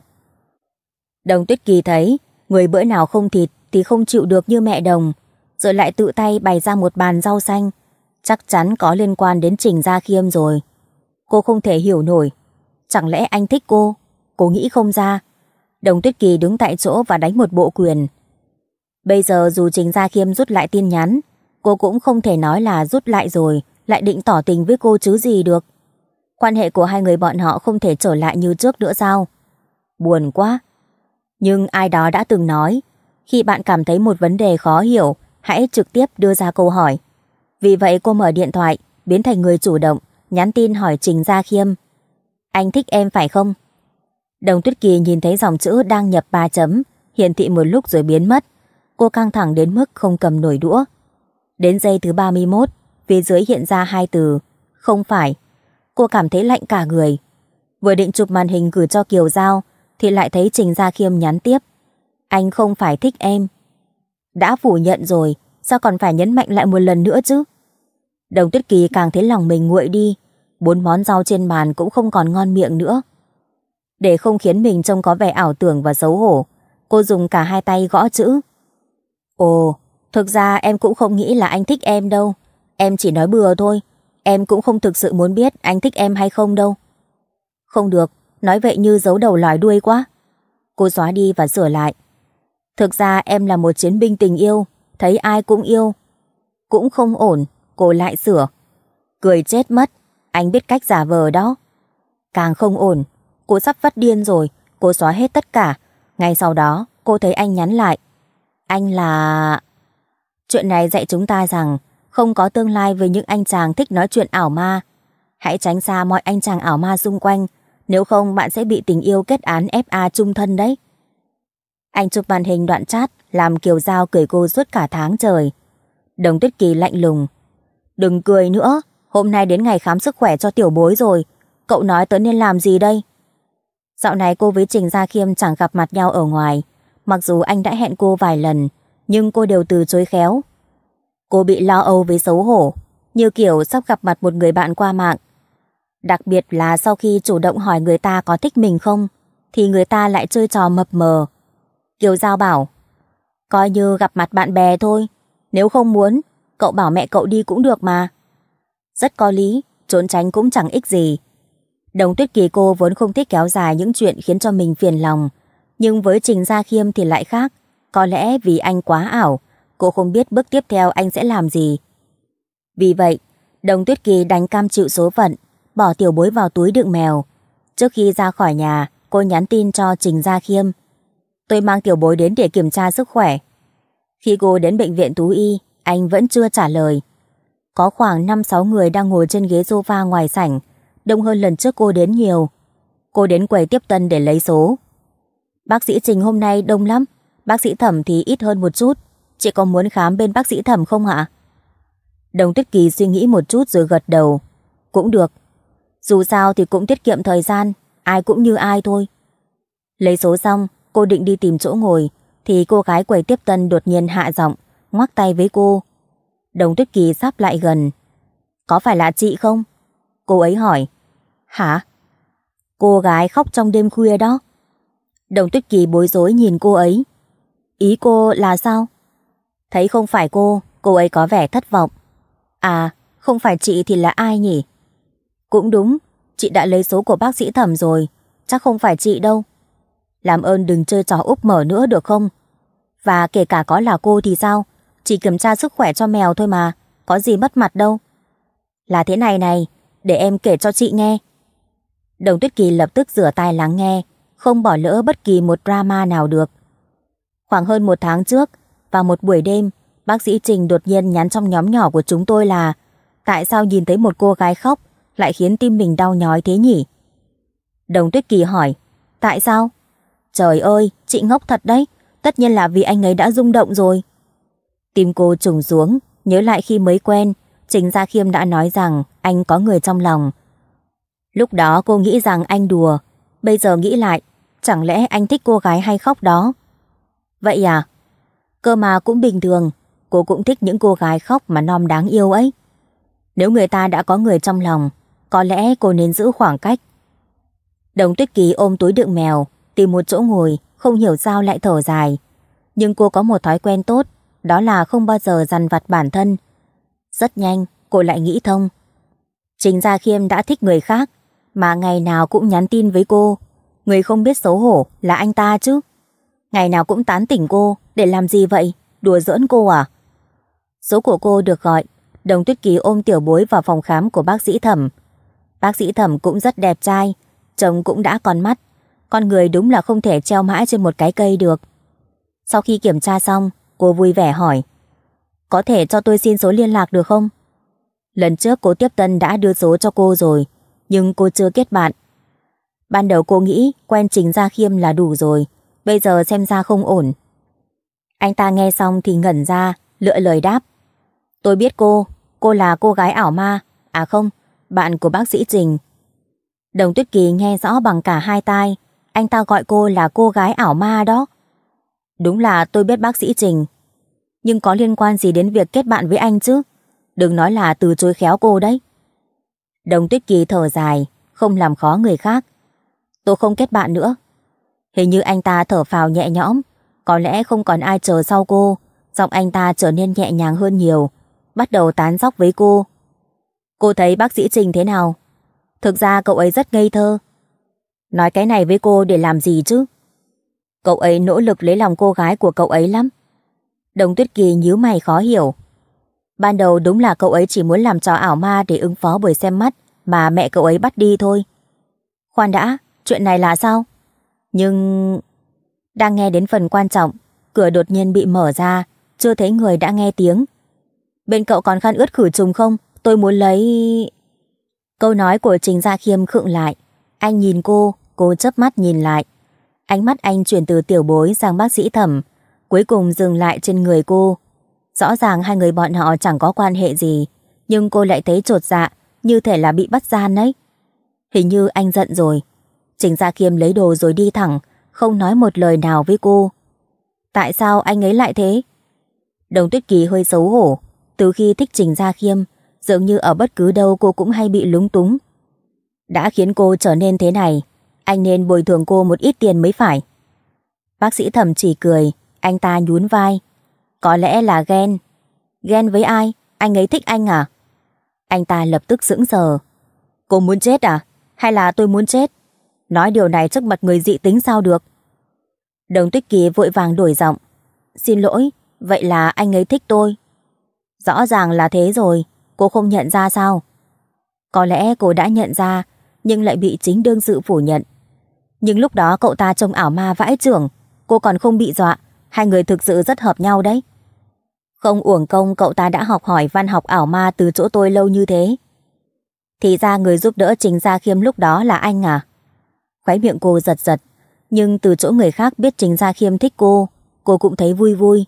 A: Đồng Tuyết Kỳ thấy, người bữa nào không thịt thì không chịu được như mẹ đồng, rồi lại tự tay bày ra một bàn rau xanh. Chắc chắn có liên quan đến Trình Gia Khiêm rồi. Cô không thể hiểu nổi. Chẳng lẽ anh thích cô? Cô nghĩ không ra. Đồng Tuyết Kỳ đứng tại chỗ và đánh một bộ quyền. Bây giờ dù Trình Gia Khiêm rút lại tin nhắn, cô cũng không thể nói là rút lại rồi, lại định tỏ tình với cô chứ gì được. Quan hệ của hai người bọn họ không thể trở lại như trước nữa sao? Buồn quá, nhưng ai đó đã từng nói, khi bạn cảm thấy một vấn đề khó hiểu, hãy trực tiếp đưa ra câu hỏi. Vì vậy cô mở điện thoại, biến thành người chủ động, nhắn tin hỏi Trình Gia Khiêm. Anh thích em phải không? Đồng Tuyết Kỳ nhìn thấy dòng chữ đang nhập ba chấm, hiển thị một lúc rồi biến mất. Cô căng thẳng đến mức không cầm nổi đũa. Đến giây thứ 31, phía dưới hiện ra hai từ, không phải. Cô cảm thấy lạnh cả người. Vừa định chụp màn hình gửi cho Kiều Giao, thì lại thấy Trình Gia Khiêm nhắn tiếp. Anh không phải thích em. Đã phủ nhận rồi, sao còn phải nhấn mạnh lại một lần nữa chứ? Đồng Tuyết Kỳ càng thấy lòng mình nguội đi, bốn món rau trên bàn cũng không còn ngon miệng nữa. Để không khiến mình trông có vẻ ảo tưởng và xấu hổ, cô dùng cả hai tay gõ chữ. Ồ, thực ra em cũng không nghĩ là anh thích em đâu. Em chỉ nói bừa thôi, em cũng không thực sự muốn biết anh thích em hay không đâu. Không được, nói vậy như giấu đầu lòi đuôi quá. Cô xóa đi và sửa lại. Thực ra em là một chiến binh tình yêu, thấy ai cũng yêu. Cũng không ổn, cô lại sửa. Cười chết mất, anh biết cách giả vờ đó. Càng không ổn, cô sắp phát điên rồi, cô xóa hết tất cả. Ngay sau đó, cô thấy anh nhắn lại. Anh là... Chuyện này dạy chúng ta rằng không có tương lai với những anh chàng thích nói chuyện ảo ma. Hãy tránh xa mọi anh chàng ảo ma xung quanh nếu không bạn sẽ bị tình yêu kết án FA chung thân đấy. Anh chụp màn hình đoạn chat làm Kiều Giao cười cô suốt cả tháng trời. Đồng Tuyết Kỳ lạnh lùng. Đừng cười nữa, hôm nay đến ngày khám sức khỏe cho tiểu bối rồi. Cậu nói tớ nên làm gì đây? Dạo này cô với Trình Gia Khiêm chẳng gặp mặt nhau ở ngoài. Mặc dù anh đã hẹn cô vài lần, nhưng cô đều từ chối khéo. Cô bị lo âu với xấu hổ, như kiểu sắp gặp mặt một người bạn qua mạng Đặc biệt là sau khi chủ động hỏi người ta có thích mình không, thì người ta lại chơi trò mập mờ. Kiều Giao bảo, coi như gặp mặt bạn bè thôi, nếu không muốn, cậu bảo mẹ cậu đi cũng được mà. Rất có lý, trốn tránh cũng chẳng ích gì. Đồng tuyết kỳ cô vốn không thích kéo dài những chuyện khiến cho mình phiền lòng, nhưng với Trình Gia Khiêm thì lại khác, có lẽ vì anh quá ảo, cô không biết bước tiếp theo anh sẽ làm gì. Vì vậy, Đồng Tuyết Kỳ đánh cam chịu số phận, bỏ tiểu bối vào túi đựng mèo. Trước khi ra khỏi nhà, cô nhắn tin cho Trình Gia Khiêm. Tôi mang tiểu bối đến để kiểm tra sức khỏe. Khi cô đến bệnh viện Tú Y, anh vẫn chưa trả lời. Có khoảng 5-6 người đang ngồi trên ghế sofa ngoài sảnh, đông hơn lần trước cô đến nhiều. Cô đến quầy tiếp tân để lấy số. Bác sĩ Trình hôm nay đông lắm, bác sĩ thẩm thì ít hơn một chút. Chị có muốn khám bên bác sĩ thẩm không hả? Đồng Tuyết Kỳ suy nghĩ một chút rồi gật đầu. Cũng được, dù sao thì cũng tiết kiệm thời gian, ai cũng như ai thôi. Lấy số xong, cô định đi tìm chỗ ngồi, thì cô gái quầy tiếp tân đột nhiên hạ giọng, ngoắc tay với cô. Đồng Tuyết Kỳ sắp lại gần. Có phải là chị không? Cô ấy hỏi. Hả? Cô gái khóc trong đêm khuya đó. Đồng Tuyết Kỳ bối rối nhìn cô ấy. Ý cô là sao? Thấy không phải cô, cô ấy có vẻ thất vọng. À, không phải chị thì là ai nhỉ? Cũng đúng, chị đã lấy số của bác sĩ thẩm rồi, chắc không phải chị đâu. Làm ơn đừng chơi trò úp mở nữa được không? Và kể cả có là cô thì sao? Chỉ kiểm tra sức khỏe cho mèo thôi mà, có gì mất mặt đâu. Là thế này này, để em kể cho chị nghe. Đồng Tuyết Kỳ lập tức rửa tai lắng nghe, không bỏ lỡ bất kỳ một drama nào được. Khoảng hơn một tháng trước, vào một buổi đêm, bác sĩ Trình đột nhiên nhắn trong nhóm nhỏ của chúng tôi là tại sao nhìn thấy một cô gái khóc lại khiến tim mình đau nhói thế nhỉ? Đồng Tuyết Kỳ hỏi, tại sao? Trời ơi, chị ngốc thật đấy, tất nhiên là vì anh ấy đã rung động rồi. Tim cô trùng xuống, nhớ lại khi mới quen, Trình Gia Khiêm đã nói rằng anh có người trong lòng. Lúc đó cô nghĩ rằng anh đùa, bây giờ nghĩ lại, chẳng lẽ anh thích cô gái hay khóc đó? Vậy à? Cơ mà cũng bình thường, cô cũng thích những cô gái khóc mà non đáng yêu ấy. Nếu người ta đã có người trong lòng, có lẽ cô nên giữ khoảng cách. Đồng tuyết Kỳ ôm túi đựng mèo, tìm một chỗ ngồi, không hiểu sao lại thở dài. Nhưng cô có một thói quen tốt, đó là không bao giờ dằn vặt bản thân. Rất nhanh, cô lại nghĩ thông. Trình Gia Khiêm đã thích người khác, mà ngày nào cũng nhắn tin với cô. Người không biết xấu hổ là anh ta chứ. Ngày nào cũng tán tỉnh cô, để làm gì vậy? Đùa giỡn cô à? Số của cô được gọi, đồng tuyết ký ôm tiểu bối vào phòng khám của bác sĩ thẩm. Bác sĩ thẩm cũng rất đẹp trai, chồng cũng đã còn mắt. Con người đúng là không thể treo mãi trên một cái cây được. Sau khi kiểm tra xong, cô vui vẻ hỏi. Có thể cho tôi xin số liên lạc được không? Lần trước cô Tiếp Tân đã đưa số cho cô rồi, nhưng cô chưa kết bạn. Ban đầu cô nghĩ quen Trình Gia Khiêm là đủ rồi, bây giờ xem ra không ổn. Anh ta nghe xong thì ngẩn ra, lựa lời đáp. Tôi biết cô, cô là cô gái ảo ma, à không, bạn của bác sĩ Trình. Đồng Tuyết Kỳ nghe rõ bằng cả hai tai, anh ta gọi cô là cô gái ảo ma đó. Đúng là tôi biết bác sĩ Trình, nhưng có liên quan gì đến việc kết bạn với anh chứ? Đừng nói là từ chối khéo cô đấy. Đồng Tuyết Kỳ thở dài, không làm khó người khác. Tôi không kết bạn nữa. Hình như anh ta thở phào nhẹ nhõm, có lẽ không còn ai chờ sau cô, giọng anh ta trở nên nhẹ nhàng hơn nhiều, bắt đầu tán dóc với cô Cô thấy bác sĩ Trình thế nào? Thực ra cậu ấy rất ngây thơ. Nói cái này với cô để làm gì chứ? Cậu ấy nỗ lực lấy lòng cô gái của cậu ấy lắm. Đồng Tuyết Kỳ nhíu mày khó hiểu. Ban đầu đúng là cậu ấy chỉ muốn làm trò ảo ma để ứng phó bởi xem mắt mà mẹ cậu ấy bắt đi thôi. Khoan đã, chuyện này là sao? Nhưng... Đang nghe đến phần quan trọng, cửa đột nhiên bị mở ra, chưa thấy người đã nghe tiếng. Bên cậu còn khăn ướt khử trùng không? Tôi muốn lấy... Câu nói của Trình Gia Khiêm khựng lại. Anh nhìn cô, cô chớp mắt nhìn lại. Ánh mắt anh chuyển từ tiểu bối sang bác sĩ thẩm, cuối cùng dừng lại trên người cô. Rõ ràng hai người bọn họ chẳng có quan hệ gì, nhưng cô lại thấy trột dạ, như thể là bị bắt gian ấy. Hình như anh giận rồi. Trình Gia Khiêm lấy đồ rồi đi thẳng, không nói một lời nào với cô. Tại sao anh ấy lại thế? Đồng Tuyết Kỳ hơi xấu hổ, từ khi thích Trình Gia Khiêm, dường như ở bất cứ đâu cô cũng hay bị lúng túng. Đã khiến cô trở nên thế này, anh nên bồi thường cô một ít tiền mới phải. Bác sĩ thẩm chỉ cười, anh ta nhún vai. Có lẽ là ghen. Ghen với ai? Anh ấy thích anh à? Anh ta lập tức sững sờ. Cô muốn chết à? Hay là tôi muốn chết? Nói điều này trước mặt người dị tính sao được? Đồng Tuyết Kỳ vội vàng đổi giọng. Xin lỗi, vậy là anh ấy thích tôi. Rõ ràng là thế rồi, cô không nhận ra sao? Có lẽ cô đã nhận ra, nhưng lại bị chính đương sự phủ nhận. Nhưng lúc đó cậu ta trông ảo ma vãi trưởng, cô còn không bị dọa, hai người thực sự rất hợp nhau đấy. Không uổng công cậu ta đã học hỏi văn học ảo ma từ chỗ tôi lâu như thế. Thì ra người giúp đỡ Trình Gia Khiêm lúc đó là anh à? Khóe miệng cô giật giật, nhưng từ chỗ người khác biết Trình Gia Khiêm thích cô, cô cũng thấy vui vui.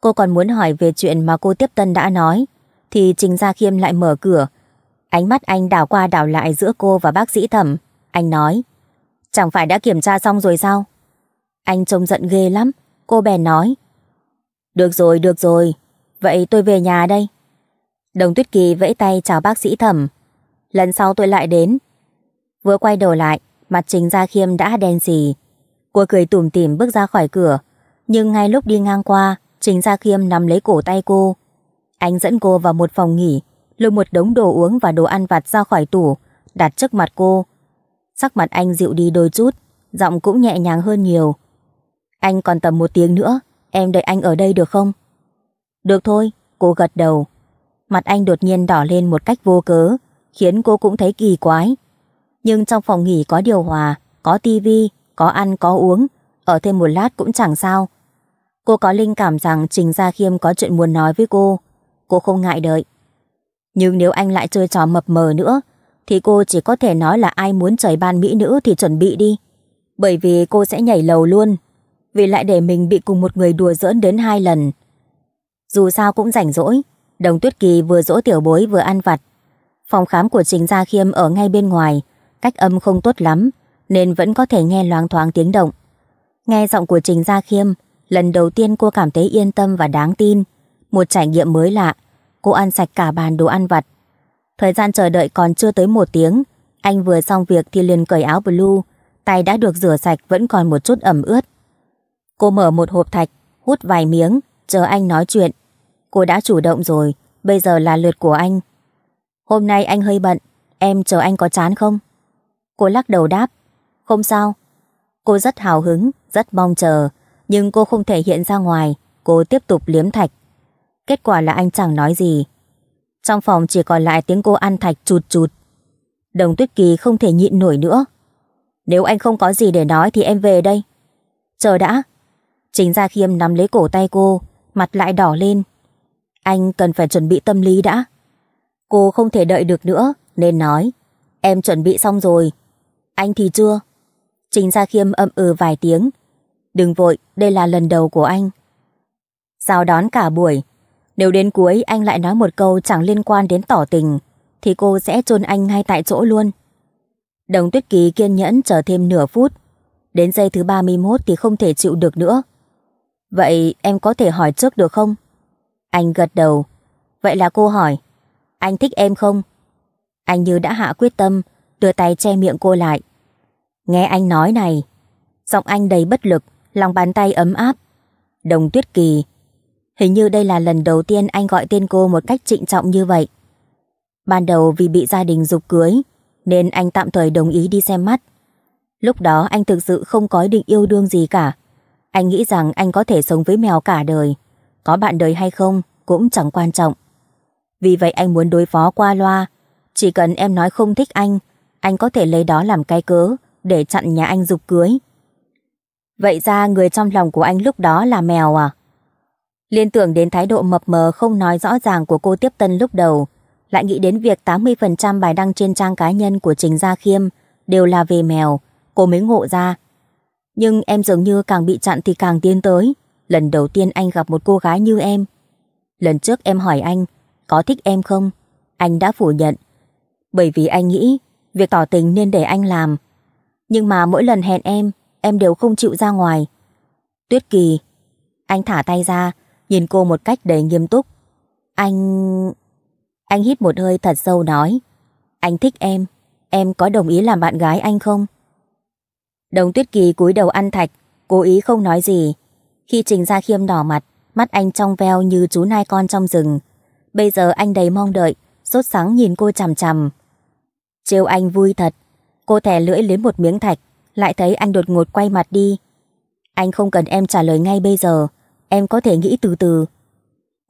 A: Cô còn muốn hỏi về chuyện mà cô tiếp tân đã nói, thì Trình Gia Khiêm lại mở cửa. Ánh mắt anh đảo qua đảo lại giữa cô và bác sĩ thẩm. Anh nói, chẳng phải đã kiểm tra xong rồi sao? Anh trông giận ghê lắm, cô bèn nói. Được rồi, được rồi, vậy tôi về nhà đây. Đồng Tuyết Kỳ vẫy tay chào bác sĩ thẩm. Lần sau tôi lại đến. Vừa quay đầu lại, mặt Trình Gia Khiêm đã đen xì. Cô cười tủm tỉm bước ra khỏi cửa, nhưng ngay lúc đi ngang qua, Trình Gia Khiêm nắm lấy cổ tay cô, anh dẫn cô vào một phòng nghỉ, lôi một đống đồ uống và đồ ăn vặt ra khỏi tủ, đặt trước mặt cô. Sắc mặt anh dịu đi đôi chút, giọng cũng nhẹ nhàng hơn nhiều. Anh còn tầm một tiếng nữa, em đợi anh ở đây được không? Được thôi, cô gật đầu. Mặt anh đột nhiên đỏ lên một cách vô cớ, khiến cô cũng thấy kỳ quái. Nhưng trong phòng nghỉ có điều hòa, có tivi, có ăn, có uống, ở thêm một lát cũng chẳng sao. Cô có linh cảm rằng Trình Gia Khiêm có chuyện muốn nói với cô cô không ngại đợi. Nhưng nếu anh lại chơi trò mập mờ nữa, thì cô chỉ có thể nói là ai muốn trời ban mỹ nữ thì chuẩn bị đi. Bởi vì cô sẽ nhảy lầu luôn, vì lại để mình bị cùng một người đùa giỡn đến hai lần. Dù sao cũng rảnh rỗi, Đồng Tuyết Kỳ vừa dỗ tiểu bối vừa ăn vặt. Phòng khám của Trình Gia Khiêm ở ngay bên ngoài, cách âm không tốt lắm, nên vẫn có thể nghe loáng thoáng tiếng động. Nghe giọng của Trình Gia Khiêm, lần đầu tiên cô cảm thấy yên tâm và đáng tin. Một trải nghiệm mới lạ, Cô ăn sạch cả bàn đồ ăn vặt. Thời gian chờ đợi còn chưa tới một tiếng. Anh vừa xong việc thì liền cởi áo blue. Tay đã được rửa sạch vẫn còn một chút ẩm ướt. Cô mở một hộp thạch, hút vài miếng, chờ anh nói chuyện. Cô đã chủ động rồi, bây giờ là lượt của anh. Hôm nay anh hơi bận, em chờ anh có chán không? Cô lắc đầu đáp, không sao. Cô rất hào hứng, rất mong chờ, nhưng cô không thể hiện ra ngoài, cô tiếp tục liếm thạch. Kết quả là anh chẳng nói gì Trong phòng chỉ còn lại tiếng cô An Thạch chụt chụt Đồng Tuyết Kỳ không thể nhịn nổi nữa Nếu anh không có gì để nói thì em về đây Chờ đã Trình Gia Khiêm nắm lấy cổ tay cô Mặt lại đỏ lên Anh cần phải chuẩn bị tâm lý đã Cô không thể đợi được nữa Nên nói Em chuẩn bị xong rồi Anh thì chưa Trình Gia Khiêm âm ừ vài tiếng Đừng vội, đây là lần đầu của anh Giao đón cả buổi nếu đến cuối anh lại nói một câu chẳng liên quan đến tỏ tình, thì cô sẽ chôn anh ngay tại chỗ luôn. Đồng Tuyết Kỳ kiên nhẫn chờ thêm nửa phút. Đến giây thứ 31 thì không thể chịu được nữa. Vậy em có thể hỏi trước được không? Anh gật đầu. Vậy là cô hỏi. Anh thích em không? Anh như đã hạ quyết tâm, đưa tay che miệng cô lại. Nghe anh nói này. Giọng anh đầy bất lực, lòng bàn tay ấm áp. Đồng Tuyết Kỳ Hình như đây là lần đầu tiên anh gọi tên cô một cách trịnh trọng như vậy. Ban đầu vì bị gia đình dục cưới, nên anh tạm thời đồng ý đi xem mắt. Lúc đó anh thực sự không có ý định yêu đương gì cả. Anh nghĩ rằng anh có thể sống với mèo cả đời. Có bạn đời hay không cũng chẳng quan trọng. Vì vậy anh muốn đối phó qua loa. Chỉ cần em nói không thích anh, anh có thể lấy đó làm cái cớ để chặn nhà anh dục cưới. Vậy ra người trong lòng của anh lúc đó là mèo à? Liên tưởng đến thái độ mập mờ không nói rõ ràng của cô tiếp tân lúc đầu, lại nghĩ đến việc 80% bài đăng trên trang cá nhân của Trình Gia Khiêm đều là về mèo, cô mới ngộ ra. Nhưng em dường như càng bị chặn thì càng tiến tới, lần đầu tiên anh gặp một cô gái như em. Lần trước em hỏi anh, có thích em không? Anh đã phủ nhận. Bởi vì anh nghĩ, việc tỏ tình nên để anh làm. Nhưng mà mỗi lần hẹn em, em đều không chịu ra ngoài. Tuyết Kỳ, anh thả tay ra, nhìn cô một cách đầy nghiêm túc. Anh... Anh hít một hơi thật sâu nói. Anh thích em, em có đồng ý làm bạn gái anh không? Đồng tuyết kỳ cúi đầu ăn thạch, cố ý không nói gì. Khi Trình ra Khiêm đỏ mặt, mắt anh trong veo như chú nai con trong rừng. Bây giờ anh đầy mong đợi, sốt sáng nhìn cô chằm chằm. Trêu anh vui thật, cô thẻ lưỡi lấy một miếng thạch, lại thấy anh đột ngột quay mặt đi. Anh không cần em trả lời ngay bây giờ, em có thể nghĩ từ từ.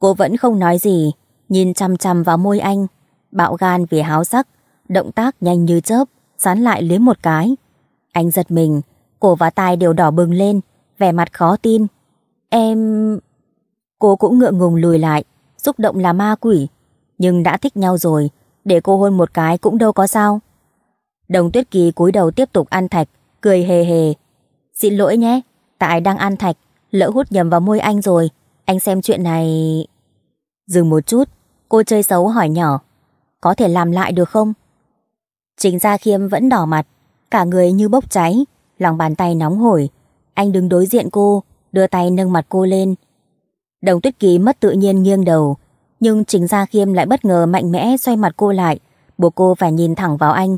A: Cô vẫn không nói gì, nhìn chăm chăm vào môi anh, bạo gan vì háo sắc, động tác nhanh như chớp, dán lại lấy một cái. Anh giật mình, cổ và tai đều đỏ bừng lên, vẻ mặt khó tin. Em... Cô cũng ngượng ngùng lùi lại, xúc động là ma quỷ, nhưng đã thích nhau rồi, để cô hôn một cái cũng đâu có sao. Đồng Tuyết Kỳ cúi đầu tiếp tục ăn thạch, cười hề hề. Xin lỗi nhé, tại đang ăn thạch, lỡ hút nhầm vào môi anh rồi, anh xem chuyện này... Dừng một chút, cô chơi xấu hỏi nhỏ, có thể làm lại được không? Trình Gia Khiêm vẫn đỏ mặt, cả người như bốc cháy, lòng bàn tay nóng hổi. Anh đứng đối diện cô, đưa tay nâng mặt cô lên. Đồng Tuyết Ký mất tự nhiên nghiêng đầu, nhưng Trình Gia Khiêm lại bất ngờ mạnh mẽ xoay mặt cô lại, buộc cô phải nhìn thẳng vào anh.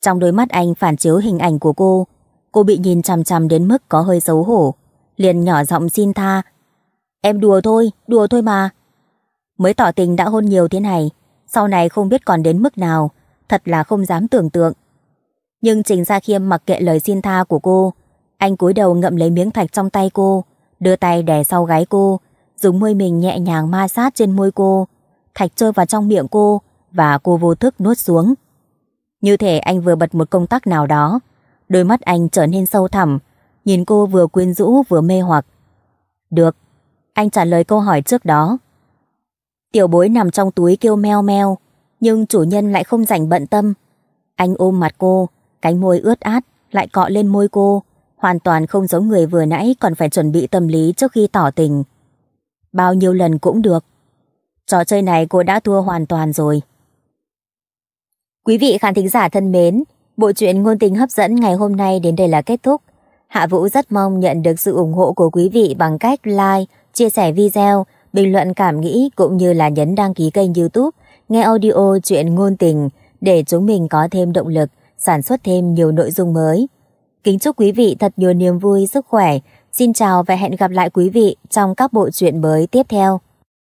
A: Trong đôi mắt anh phản chiếu hình ảnh của cô, cô bị nhìn chằm chằm đến mức có hơi xấu hổ liền nhỏ giọng xin tha. Em đùa thôi, đùa thôi mà. Mới tỏ tình đã hôn nhiều thế này, sau này không biết còn đến mức nào, thật là không dám tưởng tượng. Nhưng Trình Gia Khiêm mặc kệ lời xin tha của cô, anh cúi đầu ngậm lấy miếng thạch trong tay cô, đưa tay đè sau gáy cô, dùng môi mình nhẹ nhàng ma sát trên môi cô, thạch rơi vào trong miệng cô và cô vô thức nuốt xuống. Như thể anh vừa bật một công tắc nào đó, đôi mắt anh trở nên sâu thẳm, nhìn cô vừa quyến rũ vừa mê hoặc. Được, anh trả lời câu hỏi trước đó. Tiểu bối nằm trong túi kêu meo meo, nhưng chủ nhân lại không rảnh bận tâm. Anh ôm mặt cô, cánh môi ướt át, lại cọ lên môi cô, hoàn toàn không giống người vừa nãy còn phải chuẩn bị tâm lý trước khi tỏ tình. Bao nhiêu lần cũng được. Trò chơi này cô đã thua hoàn toàn rồi. Quý vị khán thính giả thân mến, bộ truyện ngôn tình hấp dẫn ngày hôm nay đến đây là kết thúc. Hạ Vũ rất mong nhận được sự ủng hộ của quý vị bằng cách like, chia sẻ video, bình luận cảm nghĩ cũng như là nhấn đăng ký kênh youtube, nghe audio chuyện ngôn tình để chúng mình có thêm động lực, sản xuất thêm nhiều nội dung mới. Kính chúc quý vị thật nhiều niềm vui, sức khỏe. Xin chào và hẹn gặp lại quý vị trong các bộ truyện mới tiếp theo.